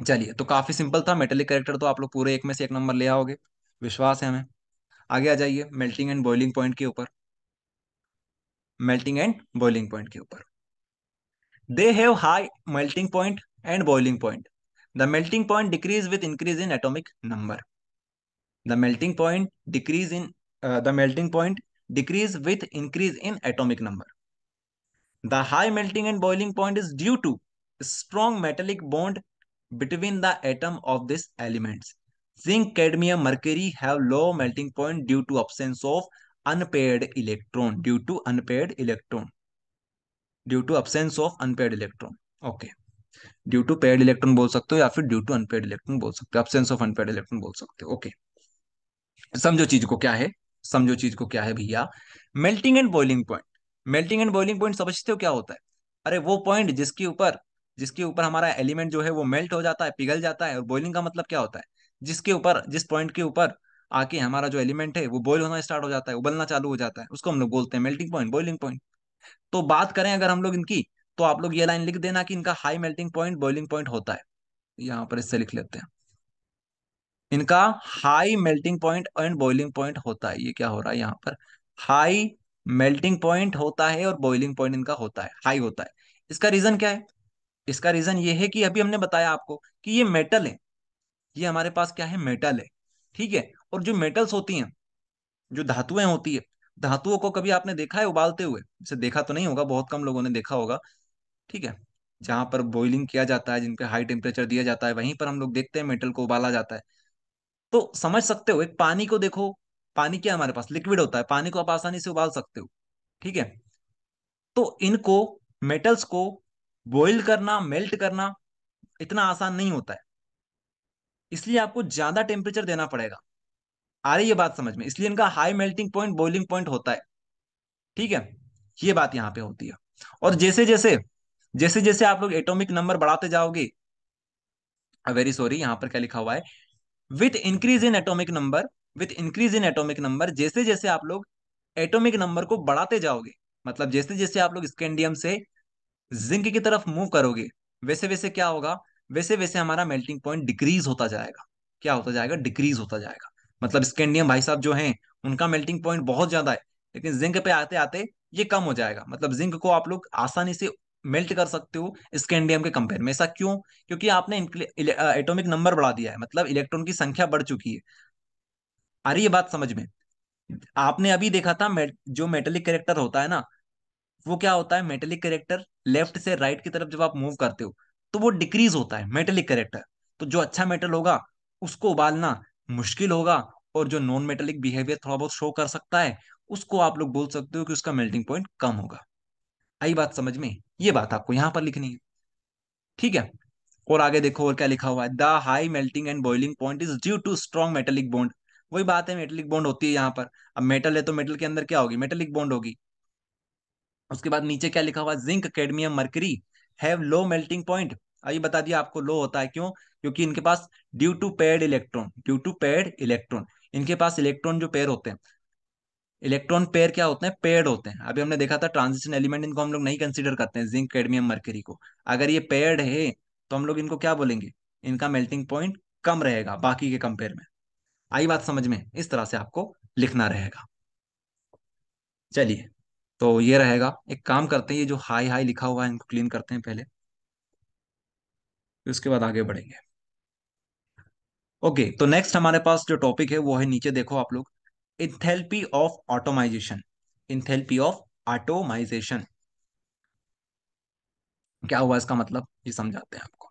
S1: चलिए तो काफी सिंपल था मेटेलिक कैरेक्टर तो आप लोग पूरे एक में से एक नंबर ले आओगे विश्वास है हमें आगे आ जाइए मेल्टिंग एंड बॉइलिंग पॉइंट के ऊपर melting and boiling point ke upar. They have high melting point and boiling point. The melting point decrease with increase in atomic number. The melting point decrease in uh, the melting point decrease with increase in atomic number. The high melting and boiling point is due to strong metallic bond between the atom of these elements. Zinc, cadmium, mercury have low melting point due to absence of unpaired electron due to unpaired electron due to absence of unpaired electron okay due to paired electron बोल सकते हो या फिर due to unpaired electron बोल सकते हो absence of unpaired electron बोल सकते हो ओके okay. समझो चीज को क्या है समझो चीज को क्या है भैया melting and boiling point melting and boiling point समझते हो क्या होता है अरे वो पॉइंट जिसके ऊपर जिसके ऊपर हमारा एलिमेंट जो है वो मेल्ट हो जाता है पिघल जाता है और बॉइलिंग का मतलब क्या होता है जिसके ऊपर जिस पॉइंट के ऊपर आके हमारा जो एलिमेंट है वो बॉयल होना स्टार्ट हो जाता है उबलना चालू हो जाता है उसको हम लोग बोलते हैं मेल्टिंग पॉइंट बॉइलिंग पॉइंट तो बात करें अगर हम लोग इनकी तो आप लोग ये लाइन लिख देना कि इनका high melting point boiling point होता है यहाँ पर इससे लिख लेते हैं इनका high melting point and boiling point होता है ये क्या हो रहा है यहाँ पर हाई मेल्टिंग पॉइंट होता है और बॉइलिंग पॉइंट इनका होता है हाई होता है इसका रीजन क्या है इसका रीजन ये है कि अभी हमने बताया आपको कि ये मेटल है ये हमारे पास क्या है मेटल है ठीक है और जो मेटल्स होती हैं जो धातुएं होती है धातुओं को कभी आपने देखा है उबालते हुए इसे देखा तो नहीं होगा बहुत कम लोगों ने देखा होगा ठीक है जहां पर बॉइलिंग किया जाता है जिन पर हाई टेम्परेचर दिया जाता है वहीं पर हम लोग देखते हैं मेटल को उबाला जाता है तो समझ सकते हो एक पानी को देखो पानी क्या हमारे पास लिक्विड होता है पानी को आप आसानी से उबाल सकते हो ठीक है तो इनको मेटल्स को बॉइल करना मेल्ट करना इतना आसान नहीं होता है इसलिए आपको ज्यादा टेम्परेचर देना पड़ेगा आ रही है बात समझ में इसलिए इनका high melting point boiling point होता है ठीक है ये बात यहाँ पे होती है और जैसे जैसे जैसे जैसे आप लोग एटोमिक नंबर बढ़ाते जाओगे वेरी सॉरी यहाँ पर क्या लिखा हुआ है with increase in atomic number with increase in atomic number जैसे जैसे आप लोग एटोमिक नंबर को बढ़ाते जाओगे मतलब जैसे जैसे आप लोग स्कैंडियम से जिंक की तरफ मूव करोगे वैसे वैसे क्या होगा वैसे वैसे हमारा मेल्टिंग पॉइंट डिक्रीज होता जाएगा क्या होता जाएगा डिक्रीज होता जाएगा मतलब स्कैंडियम भाई साहब जो हैं उनका मेल्टिंग पॉइंट बहुत ज्यादा है लेकिन जिंक पे आते आते ये कम हो जाएगा मतलब जिंक को आप लोग आसानी से मेल्ट कर सकते हो स्कैंडियम के कंपेयर में ऐसा क्यों क्योंकि आपने एटोमिक नंबर बढ़ा दिया है मतलब इलेक्ट्रॉन की संख्या बढ़ चुकी है आ रही बात समझ में आपने अभी देखा था जो मेटेलिक करेक्टर होता है ना वो क्या होता है मेटेलिक करेक्टर लेफ्ट से राइट की तरफ जब आप मूव करते हो तो वो डिक्रीज होता है मेटेलिक करेक्टर तो जो अच्छा मेटल होगा उसको उबालना मुश्किल होगा और जो नॉन मेटेलिक बिहेवियर थोड़ा बहुत शो कर सकता है उसको आप लोग बोल सकते हो कि उसका मेल्टिंग पॉइंट कम होगा आई बात समझ में ये बात आपको यहां पर लिखनी है ठीक है और आगे देखो और क्या लिखा हुआ है the high melting and boiling point is due to strong metallic bond वही बात है मेटेलिक बॉन्ड होती है यहाँ पर अब मेटल है तो मेटल के अंदर क्या होगी मेटेलिक बॉन्ड होगी उसके बाद नीचे क्या लिखा हुआ zinc cadmium mercury have low melting point अभी बता दिया आपको लो होता है क्यों क्योंकि इनके पास due to paired electron due to paired electron इनके पास इलेक्ट्रॉन जो पेयर होते हैं इलेक्ट्रॉन पेयर क्या होते हैं पेयर्ड होते हैं अभी हमने देखा था ट्रांजिशन एलिमेंट इनको हम लोग नहीं कंसिडर करते हैं जिंक कैडमियम मर्करी को अगर ये पेयर्ड है तो हम लोग इनको क्या बोलेंगे इनका मेल्टिंग पॉइंट कम रहेगा बाकी के कंपेयर में आई बात समझ में इस तरह से आपको लिखना रहेगा चलिए तो ये रहेगा एक काम करते हैं ये जो हाई हाई लिखा हुआ है इनको क्लीन करते हैं पहले उसके बाद आगे बढ़ेंगे ओके तो नेक्स्ट हमारे पास जो टॉपिक है वो है नीचे देखो आप लोग enthalpy of atomization enthalpy of atomization क्या हुआ इसका मतलब ये समझाते हैं आपको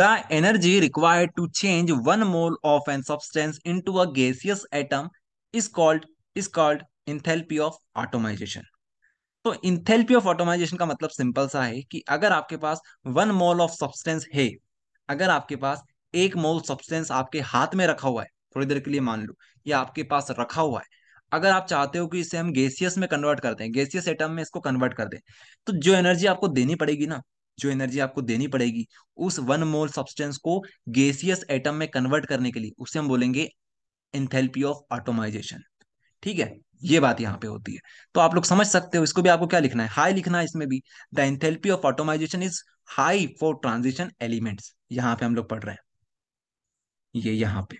S1: the energy required to change one mole of an substance into a gaseous atom is called is called enthalpy of atomization तो इंथेल्पी ऑफ ऑटोमाइजेशन का मतलब सिंपल सा है कि अगर आपके पास वन मोल ऑफ सब्सटेंस है अगर आपके पास एक मोल सब्सटेंस आपके हाथ में रखा हुआ है थोड़ी देर के लिए मान लो ये आपके पास रखा हुआ है अगर आप चाहते हो कि इसे हम गैसियस में कन्वर्ट करते हैं गैसियस एटम में इसको कन्वर्ट कर दें तो जो एनर्जी आपको देनी पड़ेगी ना जो एनर्जी आपको देनी पड़ेगी उस वन मोल सब्सटेंस को गैसियस एटम में कन्वर्ट करने के लिए उसे हम बोलेंगे एंथेल्पी ऑफ ऑटोमाइजेशन ठीक है ये बात यहाँ पे होती है तो आप लोग समझ सकते हो इसको भी आपको क्या लिखना है हाई लिखना है इसमें भी the enthalpy of atomization is high for transition elements यहाँ पे हम लोग पढ़ रहे हैं ये यहाँ पे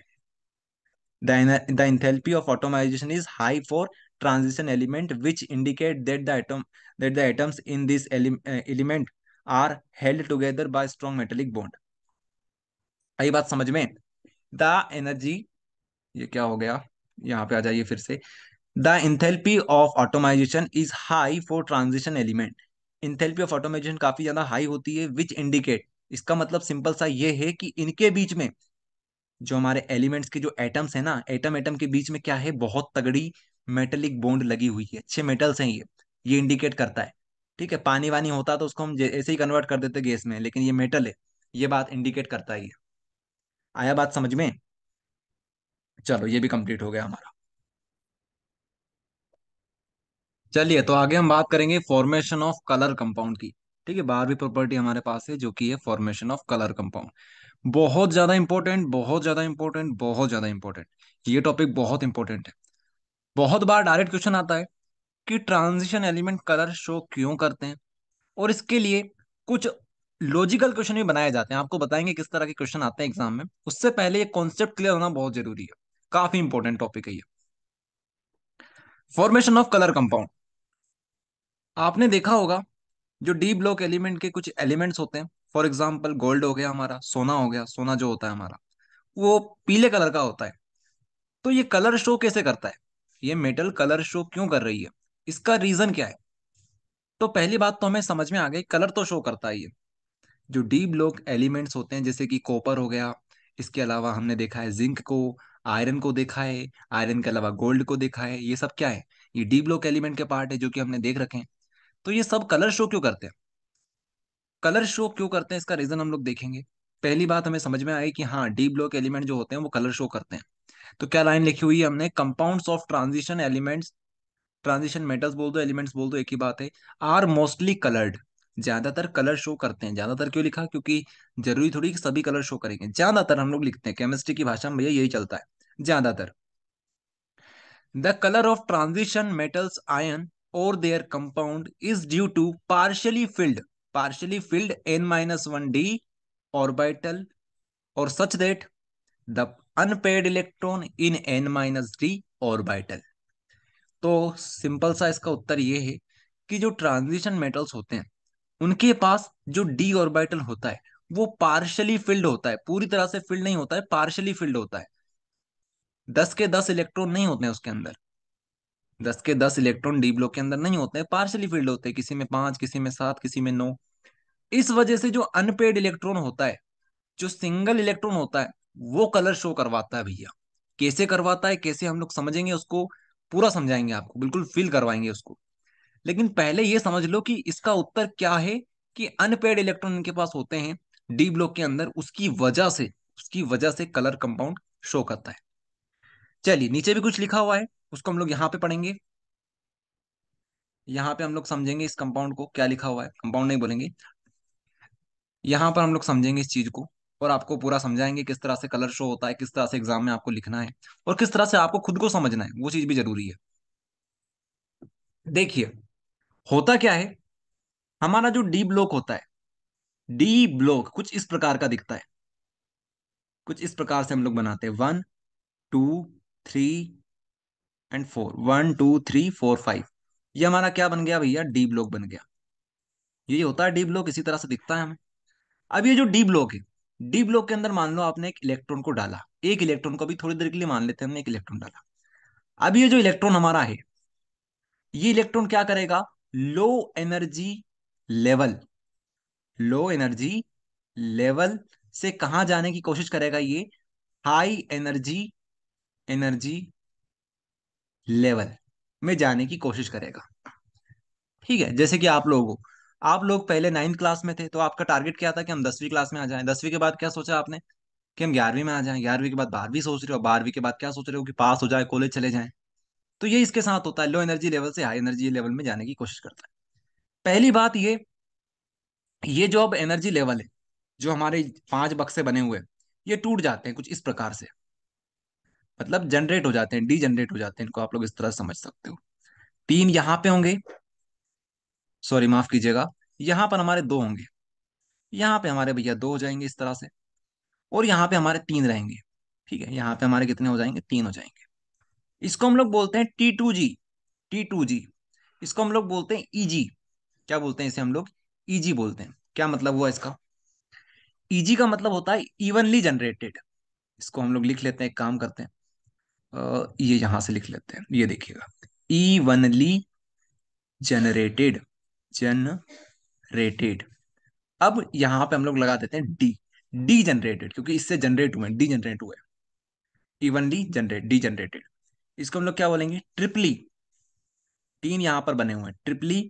S1: the enthalpy of atomization is high for transition element which indicate that the atom that the atoms in this element are held together by strong metallic bond आई बात समझ में द एनर्जी ये क्या हो गया यहाँ पे आ जाइए फिर से the enthalpy of atomization is high for transition element enthalpy of atomization काफी ज्यादा हाई होती है विच इंडिकेट इसका मतलब सिंपल सा ये है कि इनके बीच में जो हमारे एलिमेंट्स के जो एटम्स है ना एटम एटम के बीच में क्या है बहुत तगड़ी मेटलिक बॉन्ड लगी हुई है अच्छे मेटल्स हैं ये ये इंडिकेट करता है ठीक है पानी वानी होता तो उसको हम ऐसे ही कन्वर्ट कर देते गैस में लेकिन ये मेटल है ये बात इंडिकेट करता है ये आया बात समझ में चलो ये भी कंप्लीट हो गया हमारा चलिए तो आगे हम बात करेंगे फॉर्मेशन ऑफ कलर कंपाउंड की ठीक है बारहवीं प्रॉपर्टी हमारे पास है जो कि है फॉर्मेशन ऑफ कलर कंपाउंड बहुत ज्यादा इंपॉर्टेंट बहुत ज्यादा इंपॉर्टेंट बहुत ज्यादा इंपॉर्टेंट ये टॉपिक बहुत इंपॉर्टेंट है बहुत बार डायरेक्ट क्वेश्चन आता है कि ट्रांजिशन एलिमेंट कलर शो क्यों करते हैं और इसके लिए कुछ लॉजिकल क्वेश्चन भी बनाए जाते हैं आपको बताएंगे किस तरह के क्वेश्चन आते हैं एग्जाम में उससे पहले ये कॉन्सेप्ट क्लियर होना बहुत जरूरी है काफी इंपॉर्टेंट टॉपिक है ये फॉर्मेशन ऑफ कलर कंपाउंड आपने देखा होगा जो डी ब्लॉक एलिमेंट के कुछ एलिमेंट्स होते हैं फॉर एग्जाम्पल गोल्ड हो गया हमारा सोना हो गया सोना जो होता है हमारा वो पीले कलर का होता है तो ये कलर शो कैसे करता है ये मेटल कलर शो क्यों कर रही है इसका रीजन क्या है तो पहली बात तो हमें समझ में आ गई कलर तो शो करता है ये जो डीप लोक एलिमेंट्स होते हैं जैसे कि कॉपर हो गया इसके अलावा हमने देखा है जिंक को आयरन को देखा है आयरन के अलावा गोल्ड को देखा है ये सब क्या है ये डीप लोक एलिमेंट के पार्ट है जो कि हमने देख रखे हैं तो ये सब कलर शो क्यों करते हैं कलर शो क्यों करते हैं इसका रीजन हम लोग देखेंगे पहली बात हमें समझ में आई कि हाँ डी ब्लॉक एलिमेंट जो होते हैं वो कलर शो करते हैं तो क्या लाइन लिखी हुई है हमने compound of transition elements transition metals बोल दो एलिमेंट्स बोल दो एक ही बात है आर मोस्टली कलर्ड ज्यादातर कलर शो करते हैं ज्यादातर क्यों लिखा क्योंकि जरूरी थोड़ी कि सभी कलर शो करेंगे ज्यादातर हम लोग लिखते हैं केमिस्ट्री की भाषा में भैया यही चलता है ज्यादातर the colour of transition metals ion और their compound is due to partially filled partially filled n minus one d orbital or such that the unpaired electron in n minus d orbital तो simple सा इसका उत्तर ये है कि जो transition metals होते हैं उनके पास जो डी ऑर्बिटल होता है वो पार्शली फिल्ड होता है पूरी तरह से फिल्ड नहीं होता है पार्शली फिल्ड होता है दस के दस इलेक्ट्रॉन नहीं होते हैं उसके अंदर दस के दस इलेक्ट्रॉन डी ब्लॉक के अंदर नहीं होते हैं पार्शली फील्ड होते हैं किसी में पांच किसी में सात किसी में नौ इस वजह से जो अनपेड इलेक्ट्रॉन होता है जो सिंगल इलेक्ट्रॉन होता है वो कलर शो करवाता है भैया कैसे करवाता है कैसे हम लोग समझेंगे उसको पूरा समझाएंगे आपको बिल्कुल फील करवाएंगे उसको लेकिन पहले ये समझ लो कि इसका उत्तर क्या है कि अनपेड इलेक्ट्रॉन इनके पास होते हैं डी ब्लॉक के अंदर उसकी वजह से उसकी वजह से कलर कंपाउंड शो करता है चलिए नीचे भी कुछ लिखा हुआ है उसको हम लोग यहाँ पे पढ़ेंगे यहाँ पे हम लोग समझेंगे इस कंपाउंड को क्या लिखा हुआ है कंपाउंड नहीं बोलेंगे यहाँ पर हम लोग समझेंगे इस चीज को और आपको पूरा समझाएंगे किस तरह से कलर शो होता है किस तरह से एग्जाम में आपको लिखना है और किस तरह से आपको खुद को समझना है वो चीज भी जरूरी है देखिए होता क्या है हमारा जो डी ब्लॉक होता है डी ब्लॉक कुछ इस प्रकार का दिखता है कुछ इस प्रकार से हम लोग बनाते हैं one two three and four one two three four five ये हमारा क्या बन गया भैया डी ब्लॉक बन गया ये होता है डी ब्लॉक इसी तरह से दिखता है हमें अब ये जो डी ब्लॉक है डी ब्लॉक के अंदर मान लो आपने एक इलेक्ट्रॉन को डाला एक इलेक्ट्रॉन को भी थोड़ी देर के लिए मान लेते हैं हमने एक इलेक्ट्रॉन डाला अब ये जो इलेक्ट्रॉन हमारा है ये इलेक्ट्रॉन क्या करेगा low energy level low energy level से कहा जाने की कोशिश करेगा ये हाई एनर्जी एनर्जी लेवल में जाने की कोशिश करेगा ठीक है जैसे कि आप लोग हो आप लोग पहले नाइन्थ क्लास में थे तो आपका टारगेट क्या था कि हम दसवीं क्लास में आ जाएं दसवीं के बाद क्या सोचा आपने कि हम ग्यारहवीं में आ जाएं ग्यारहवीं के बाद बारहवीं सोच रहे हो बारहवीं के बाद क्या सोच रहे हो कि पास हो जाए कॉलेज चले जाएं तो ये इसके साथ होता है लो एनर्जी लेवल से हाई एनर्जी लेवल में जाने की कोशिश करता है पहली बात ये ये जो अब एनर्जी लेवल है जो हमारे पांच बक्से बने हुए हैं ये टूट जाते हैं कुछ इस प्रकार से मतलब जनरेट हो जाते हैं डी जनरेट हो जाते हैं इनको आप लोग इस तरह समझ सकते हो तीन यहां पे होंगे सॉरी माफ कीजिएगा यहां पर हमारे दो होंगे यहां पे हमारे भैया दो हो जाएंगे इस तरह से और यहाँ पे हमारे तीन रहेंगे ठीक है यहां पे हमारे कितने हो जाएंगे तीन हो जाएंगे इसको हम लोग बोलते हैं T two G T two G इसको हम लोग बोलते हैं ईजी e क्या बोलते हैं इसे हम लोग ईजी e बोलते हैं क्या मतलब हुआ इसका ईजी e का मतलब होता है इवनली जनरेटेड इसको हम लोग लिख लेते हैं एक काम करते हैं ये यहां से लिख लेते हैं ये देखिएगा वनली जनरेटेड जनरेटेड अब यहां पे हम लोग लगा देते हैं डी डी जनरेटेड क्योंकि इससे जनरेट हुए डी जनरेट हुए इवनली जनरेट डी जनरेटेड इसको हम लोग क्या बोलेंगे ट्रिपली तीन यहां पर बने हुए हैं ट्रिपली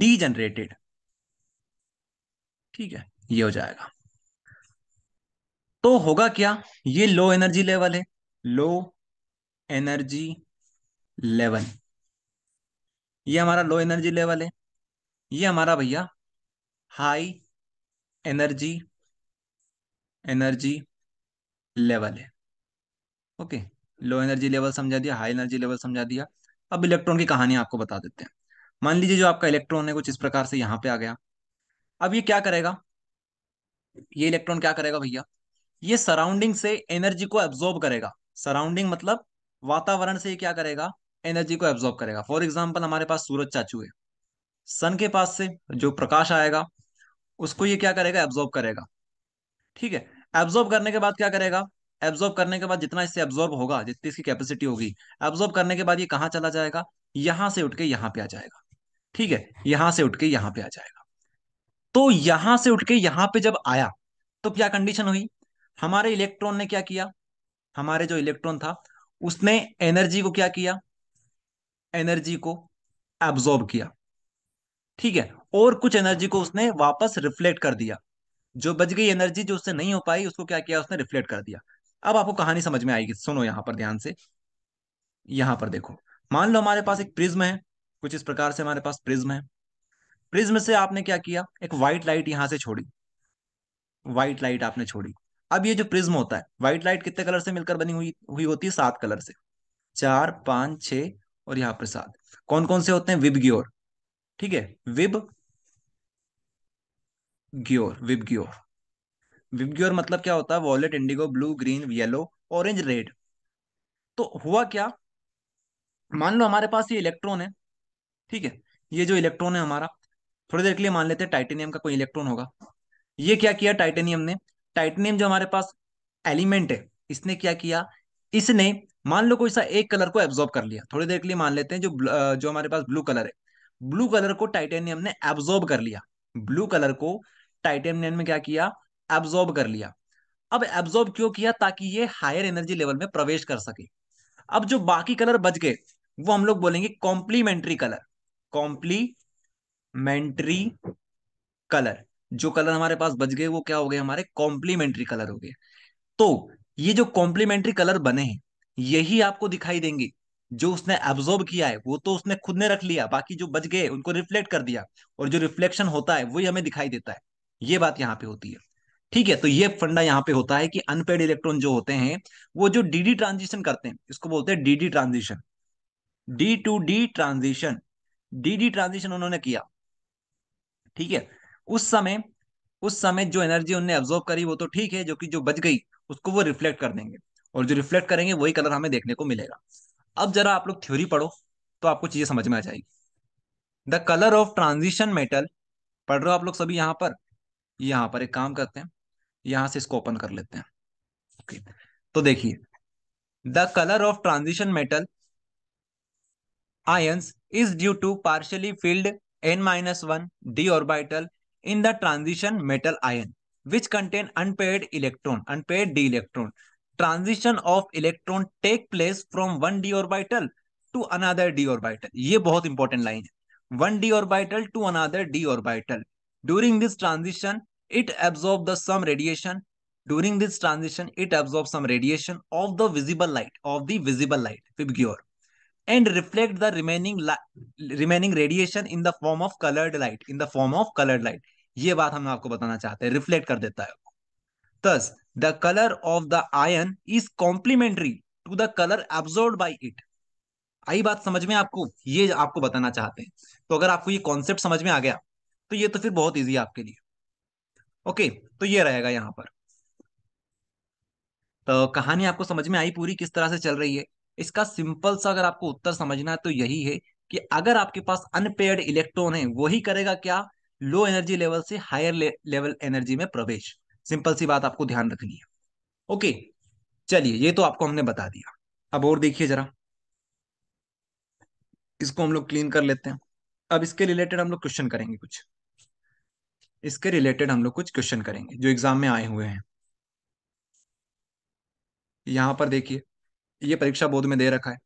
S1: डी जनरेटेड ठीक है ये हो जाएगा तो होगा क्या ये लो एनर्जी लेवल है लो एनर्जी लेवल ये हमारा लो एनर्जी लेवल है ये हमारा भैया हाई एनर्जी एनर्जी लेवल है ओके लो एनर्जी लेवल समझा दिया हाई एनर्जी लेवल समझा दिया अब इलेक्ट्रॉन की कहानी आपको बता देते हैं मान लीजिए जो आपका इलेक्ट्रॉन है कुछ इस प्रकार से यहां पे आ गया अब ये क्या करेगा ये इलेक्ट्रॉन क्या करेगा भैया ये सराउंडिंग से एनर्जी को एब्जॉर्ब करेगा सराउंडिंग मतलब वातावरण से क्या करेगा एनर्जी को एब्जॉर्ब करेगा फॉर एग्जाम्पल हमारे पास सूरज चाचू है सन के पास से जो प्रकाश आएगा उसको ये क्या करेगा एब्जॉर्ब करेगा ठीक है एब्जॉर्ब करने के बाद क्या करेगा एब्जॉर्ब करने के बाद जितना इससे एब्जॉर्ब होगा जितनी इसकी कैपेसिटी होगी एब्जॉर्ब करने के बाद ये कहाँ चला जाएगा यहां से उठ के यहाँ पे आ जाएगा ठीक है यहां से उठ के यहाँ पे आ जाएगा तो यहां से उठ के यहाँ पे जब आया तो क्या कंडीशन हुई हमारे इलेक्ट्रॉन ने क्या किया हमारे जो इलेक्ट्रॉन था उसने एनर्जी को क्या किया एनर्जी को एब्जॉर्ब किया ठीक है और कुछ एनर्जी को उसने वापस रिफ्लेक्ट कर दिया जो बच गई एनर्जी जो उससे नहीं हो पाई उसको क्या किया उसने रिफ्लेक्ट कर दिया अब आपको कहानी समझ में आएगी सुनो यहां पर ध्यान से यहां पर देखो मान लो हमारे पास एक प्रिज्म है कुछ इस प्रकार से हमारे पास प्रिज्म है प्रिज्म से आपने क्या किया एक व्हाइट लाइट यहां से छोड़ी व्हाइट लाइट आपने छोड़ी अब ये जो प्रिज्म होता है व्हाइट लाइट कितने कलर से मिलकर बनी हुई हुई होती है सात कलर से चार पांच छ और यहां पर सात कौन कौन से होते हैं विब ग्योर ठीक है विब ग्योर विब ग्योर विब ग्योर मतलब क्या होता है violet indigo blue green yellow orange red तो हुआ क्या मान लो हमारे पास ये इलेक्ट्रॉन है ठीक है ये जो इलेक्ट्रॉन है हमारा थोड़ी देर के लिए मान लेते हैं टाइटेनियम का कोई इलेक्ट्रॉन होगा ये क्या किया टाइटेनियम ने टाइटनियम जो हमारे पास एलिमेंट है इसने क्या किया इसने मान लो कोई सा एक कलर को एब्जॉर्ब कर लिया थोड़ी देर के लिए मान लेते हैं जो जो हमारे पास ब्लू कलर है ब्लू कलर को टाइटेनियम ने एब्जॉर्ब कर लिया ब्लू कलर को टाइटेनियम ने क्या किया एब्जॉर्ब कर लिया अब एब्जॉर्ब क्यों किया ताकि ये हायर एनर्जी लेवल में प्रवेश कर सके अब जो बाकी कलर बच गए वो हम लोग बोलेंगे कॉम्प्लीमेंट्री कलर कॉम्प्लीमेंट्री कलर जो कलर हमारे पास बच गए वो क्या हो गए हमारे कॉम्प्लीमेंट्री कलर हो गए तो ये जो कॉम्प्लीमेंट्री कलर बने हैं यही आपको दिखाई देंगे जो उसने एब्जॉर्ब किया है वो तो उसने खुद ने रख लिया बाकी जो बच गए उनको रिफ्लेक्ट कर दिया और जो रिफ्लेक्शन होता है वही हमें दिखाई देता है ये बात यहाँ पे होती है ठीक है तो ये फंडा यहाँ पे होता है कि अनपेड इलेक्ट्रॉन जो होते हैं वो जो डीडी ट्रांजिशन करते हैं इसको बोलते हैं d d transition d to d transition d d transition उन्होंने किया ठीक है उस समय उस समय जो एनर्जी उनने ऑब्जॉर्व करी वो तो ठीक है जो कि जो बच गई उसको वो रिफ्लेक्ट कर देंगे और जो रिफ्लेक्ट करेंगे वही कलर हमें देखने को मिलेगा अब जरा आप लोग थ्योरी पढ़ो तो आपको चीजें समझ में आ जाएगी the colour of transition metal पढ़ रहे हो आप लोग सभी यहां पर यहां पर एक काम करते हैं यहां से इसको ओपन कर लेते हैं ओके तो देखिए the colour of transition metal ions is due to partially filled n minus one D orbital in the transition metal ion, which contain unpaired electron, unpaired d electron. Transition of electron take place from one d orbital to another d orbital. ये बहुत important line है. One d orbital to another d orbital. During this transition, it absorbs the some radiation. During this transition, it absorbs some radiation of the visible light, of the visible light, Figure. and reflect the remaining remaining radiation in the form of colored light, in the form of colored light. ये बात हम आपको बताना चाहते हैं reflect कर देता है thus the color of the iron is complementary to the color absorbed by it आई बात समझ में आपको ये आपको बताना चाहते हैं तो अगर आपको ये कॉन्सेप्ट समझ में आ गया तो ये तो फिर बहुत इजी है आपके लिए ओके तो ये रहेगा यहाँ पर तो कहानी आपको समझ में आई पूरी किस तरह से चल रही है इसका सिंपल सा अगर आपको उत्तर समझना है तो यही है कि अगर आपके पास अनपेड इलेक्ट्रॉन है वही करेगा क्या लो एनर्जी लेवल से हायर ले, लेवल एनर्जी में प्रवेश सिंपल सी बात आपको ध्यान रखनी है ओके चलिए ये तो आपको हमने बता दिया अब और देखिए जरा इसको हम लोग क्लीन कर लेते हैं अब इसके रिलेटेड हम लोग क्वेश्चन करेंगे कुछ इसके रिलेटेड हम लोग कुछ क्वेश्चन करेंगे जो एग्जाम में आए हुए हैं यहां पर देखिए ये परीक्षा बोध में दे रखा है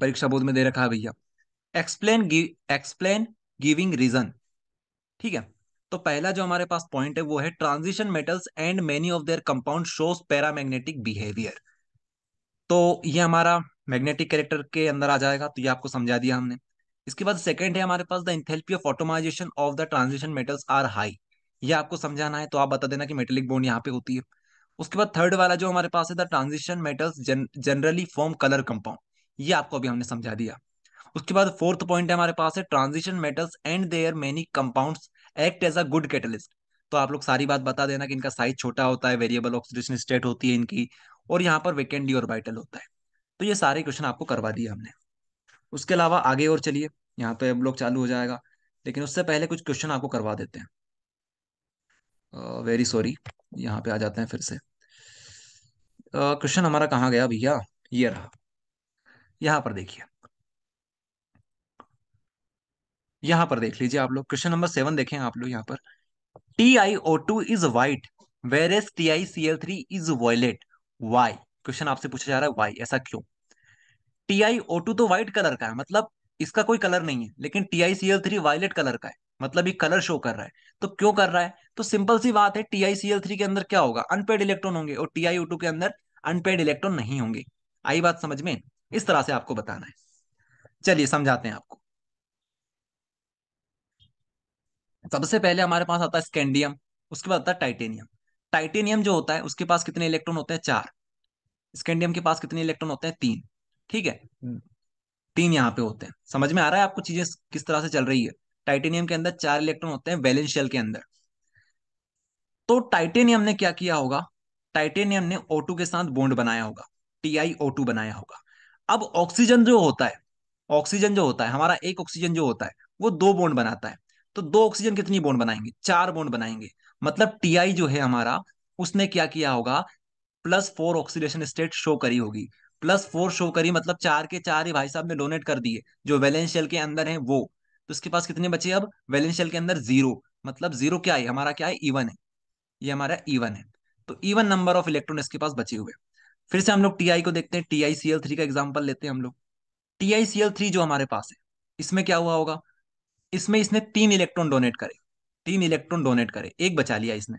S1: परीक्षा बोध में दे रखा है भैया एक्सप्लेन एक्सप्लेन गिविंग रीजन ठीक है तो पहला जो हमारे पास पॉइंट है वो है transition metals and many of their compound shows paramagnetic behaviour तो ये हमारा मैग्नेटिक कैरेक्टर के अंदर आ जाएगा तो ये आपको समझा दिया हमने इसके बाद सेकंड है हमारे पास the enthalpy of atomization of the transition metals are high ये आपको समझाना है तो आप बता देना कि मेटेलिक बोन यहाँ पे होती है उसके बाद थर्ड वाला जो हमारे पास है the transition metals generally form colour compound ये आपको अभी हमने समझा दिया उसके बाद फोर्थ पॉइंट है हमारे पास है transition metals and their many compounds act as a good catalyst तो आप लोग सारी बात बता देना कि इनका साइज छोटा होता है वेरिएबल ऑक्सीडेशन स्टेट होती है इनकी और यहाँ पर वेकेंडी और वाइटल होता है तो ये सारे क्वेश्चन आपको करवा दिए हमने उसके अलावा आगे और चलिए यहाँ तो अब लोग चालू हो जाएगा लेकिन उससे पहले कुछ क्वेश्चन आपको करवा देते हैं वेरी सॉरी यहाँ पे आ जाते हैं फिर से क्वेश्चन uh, हमारा कहाँ गया भैया ये रहा यहाँ पर देखिए यहां पर देख लीजिए आप लोग क्वेश्चन नंबर सेवन देखें आप लोग यहाँ पर T I O two is white whereas T I C L three is violet why question आपसे पूछा जा रहा है वाई ऐसा क्यों टी आई ओ टू तो व्हाइट कलर का है मतलब इसका कोई कलर नहीं है लेकिन T I C L three violet colour का है मतलब ये कलर शो कर रहा है तो क्यों कर रहा है तो सिंपल सी बात है T I C L three के अंदर क्या होगा अनपेड इलेक्ट्रॉन होंगे और टी आई ओ टू के अंदर अनपेड इलेक्ट्रॉन नहीं होंगे आई बात समझ में इस तरह से आपको बताना है चलिए समझाते हैं आपको सबसे पहले हमारे पास आता है स्कैंडियम उसके बाद आता है टाइटेनियम टाइटेनियम जो होता है उसके पास कितने इलेक्ट्रॉन होते हैं चार स्कैंडियम के पास कितने इलेक्ट्रॉन होते हैं तीन ठीक है हम्म। तीन यहाँ पे होते हैं समझ में आ रहा है आपको चीजें किस तरह से चल रही है टाइटेनियम के अंदर चार इलेक्ट्रॉन होते हैं वेलेंशियल के अंदर तो टाइटेनियम ने क्या किया होगा टाइटेनियम ने O2 के साथ बोन्ड बनाया होगा टी बनाया होगा अब ऑक्सीजन जो होता है ऑक्सीजन जो होता है हमारा एक ऑक्सीजन जो होता है वो दो बोन्ड बनाता है तो दो ऑक्सीजन कितनी बॉन्ड बनाएंगे चार बॉन्ड बनाएंगे मतलब टीआई जो है हमारा उसने क्या किया होगा plus four oxidation state show करी होगी प्लस फोर शो करी मतलब चार के चार ही भाई साहब ने डोनेट कर दिए जो वैलेंस के अंदर है वो तो उसके पास कितने बचे अब वेलेंशियल के अंदर जीरो मतलब जीरो क्या है हमारा क्या है इवन है ये हमारा इवन है तो इवन नंबर ऑफ इलेक्ट्रॉन इसके पास बचे हुए फिर से हम लोग टीआई को देखते हैं टीआईसीएल थ्री का एग्जाम्पल लेते हैं हम लोग टीआईसीएल थ्री जो हमारे पास है इसमें क्या हुआ होगा इसमें इसने तीन इलेक्ट्रॉन डोनेट करे तीन इलेक्ट्रॉन डोनेट करे एक बचा लिया इसने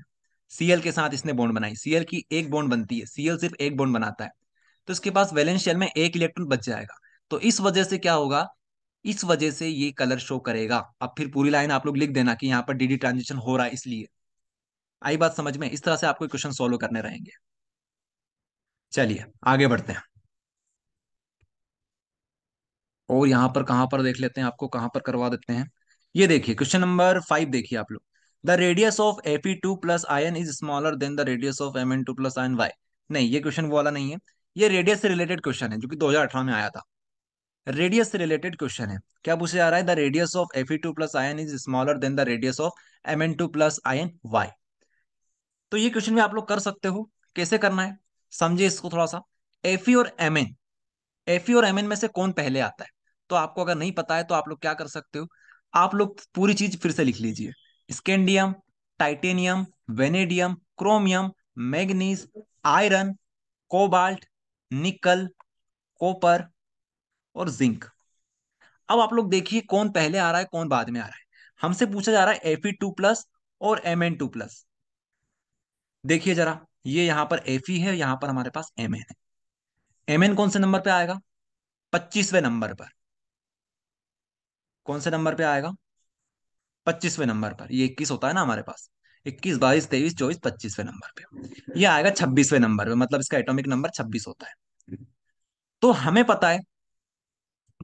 S1: सीएल के साथ इसने बॉन्ड बनाई सीएल की एक बॉन्ड बनती है सीएल सिर्फ एक बॉन्ड बनाता है तो इसके पास वैलेंस शेल में एक इलेक्ट्रॉन बच जाएगा तो इस वजह से क्या होगा इस वजह से ये कलर शो करेगा अब फिर पूरी लाइन आप लोग लिख देना कि यहाँ पर डीडी ट्रांजिशन हो रहा है इसलिए आई बात समझ में इस तरह से आपको क्वेश्चन सोल्व करने रहेंगे चलिए आगे बढ़ते हैं और यहाँ पर कहाँ पर देख लेते हैं आपको कहाँ पर करवा देते हैं ये देखिए क्वेश्चन नंबर फाइव देखिए आप लोग the radius of P two plus ion is smaller than the radius of M N two plus ion why नहीं ये क्वेश्चन वो वाला नहीं है ये रेडियस से रिलेटेड क्वेश्चन है जो कि अठारह में आया था रेडियस से रिलेटेड क्वेश्चन है क्या पूछा जा रहा है the radius of P two plus ion is smaller than the radius of M N two plus ion why तो ये क्वेश्चन भी आप लोग कर सकते हो कैसे करना है समझिए इसको थोड़ा सा एफ और एम एन एफ और एम एन में से कौन पहले आता है तो आपको अगर नहीं पता है तो आप लोग क्या कर सकते हो आप लोग पूरी चीज फिर से लिख लीजिए scandium titanium vanadium chromium manganese iron cobalt nickel copper और जिंक अब आप लोग देखिए कौन पहले आ रहा है कौन बाद में आ रहा है हमसे पूछा जा रहा है एफ टू प्लस और एम एन टू प्लस देखिए जरा ये यहां पर एफ है यहां पर हमारे पास एम एन है एम एन कौन से नंबर पे आएगा पच्चीसवें नंबर पर कौन से नंबर पे आएगा पच्चीसवें नंबर पर ये इक्कीस होता है ना हमारे पास इक्कीस बाईस तेईस चौबीस पच्चीसवें नंबर पे ये आएगा छब्बीसवें नंबर पे मतलब इसका एटॉमिक नंबर छब्बीस होता है तो हमें पता है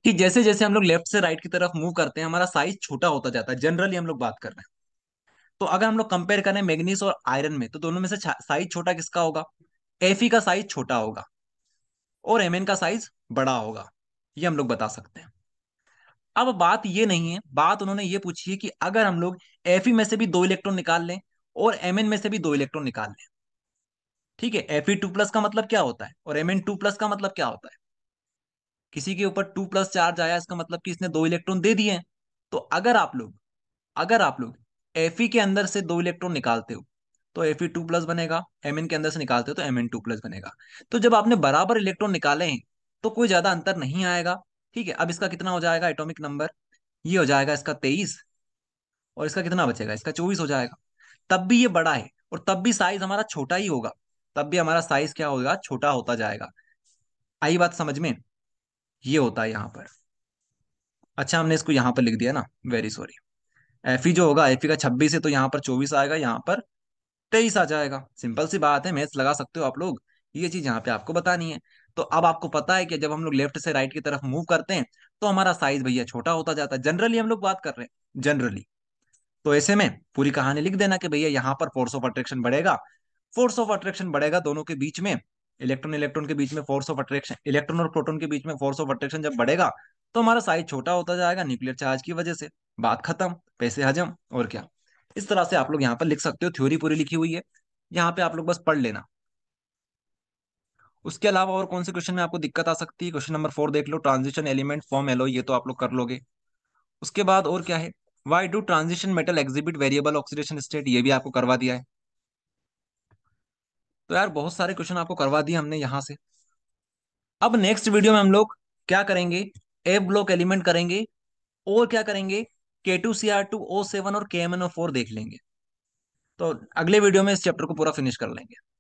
S1: कि जैसे जैसे हम लोग लेफ्ट से राइट की तरफ मूव करते हैं हमारा साइज छोटा होता जाता है जनरली हम लोग बात कर रहे हैं तो अगर हम लोग कंपेयर करें मैग्नीस और आयरन में तो दोनों में से साइज छोटा किसका होगा एफ का साइज छोटा होगा और एम का साइज बड़ा होगा ये हम लोग बता सकते हैं अब बात ये नहीं है बात उन्होंने ये पूछी है कि अगर हम लोग एफ में से भी दो इलेक्ट्रॉन निकाल लें और एम में से भी दो इलेक्ट्रॉन निकाल लें ठीक है एफ टू प्लस का मतलब क्या होता है और एम एन टू प्लस का मतलब क्या होता है किसी के ऊपर टू प्लस चार्ज आया इसका मतलब कि इसने दो इलेक्ट्रॉन दे दिए तो अगर आप लोग अगर आप लोग एफ के अंदर से दो इलेक्ट्रॉन निकालते हो तो एफ टू प्लस बनेगा एम के अंदर से निकालते हो तो एम टू प्लस बनेगा तो जब आपने बराबर इलेक्ट्रॉन निकाले हैं तो कोई ज्यादा अंतर नहीं आएगा ठीक है अब इसका कितना हो जाएगा एटॉमिक नंबर ये हो जाएगा इसका तेईस और इसका कितना बचेगा इसका चौबीस हो जाएगा तब भी ये बड़ा है और तब भी साइज हमारा छोटा ही होगा तब भी हमारा साइज क्या होगा छोटा होता जाएगा आई बात समझ में ये होता है यहाँ पर अच्छा हमने इसको यहाँ पर लिख दिया ना वेरी सॉरी एफ जो होगा एफ का छब्बीस है तो यहाँ पर चौबीस आएगा यहाँ पर तेईस आ जाएगा सिंपल सी बात है मैथ लगा सकते हो आप लोग ये चीज यहाँ पे आपको बतानी है तो अब आपको पता है कि जब हम लोग लेफ्ट से राइट की तरफ मूव करते हैं तो हमारा साइज भैया छोटा होता जाता है जनरली हम लोग बात कर रहे हैं जनरली तो ऐसे में पूरी कहानी लिख देना कि भैया यहाँ पर फोर्स ऑफ अट्रैक्शन बढ़ेगा फोर्स ऑफ अट्रैक्शन बढ़ेगा दोनों के बीच में इलेक्ट्रॉन इलेक्ट्रॉन के बीच में फोर्स ऑफ अट्रैक्शन इलेक्ट्रॉन और प्रोटॉन के बीच में फोर्स ऑफ अट्रैक्शन जब बढ़ेगा तो हमारा साइज छोटा होता जाएगा न्यूक्लियर चार्ज की वजह से बात खत्म पैसे हजम और क्या इस तरह से आप लोग यहाँ पर लिख सकते हो थ्योरी पूरी लिखी हुई है यहाँ पे आप लोग बस पढ़ लेना उसके अलावा और कौन से क्वेश्चन में आपको दिक्कत आ सकती है क्वेश्चन नंबर फोर देख लो ट्रांजिशन एलिमेंट फॉर्म एलो ये तो आप लोग कर लोगे उसके बाद और क्या है why do transition metal exhibit variable oxidation state ये भी आपको करवा दिया है तो यार बहुत सारे क्वेश्चन आपको करवा दिए हमने यहाँ से अब नेक्स्ट वीडियो में हम लोग क्या करेंगे ए ब्लॉक एलिमेंट करेंगे और क्या करेंगे K two C R two O seven और K M N O four देख लेंगे तो अगले वीडियो में इस चैप्टर को पूरा फिनिश कर लेंगे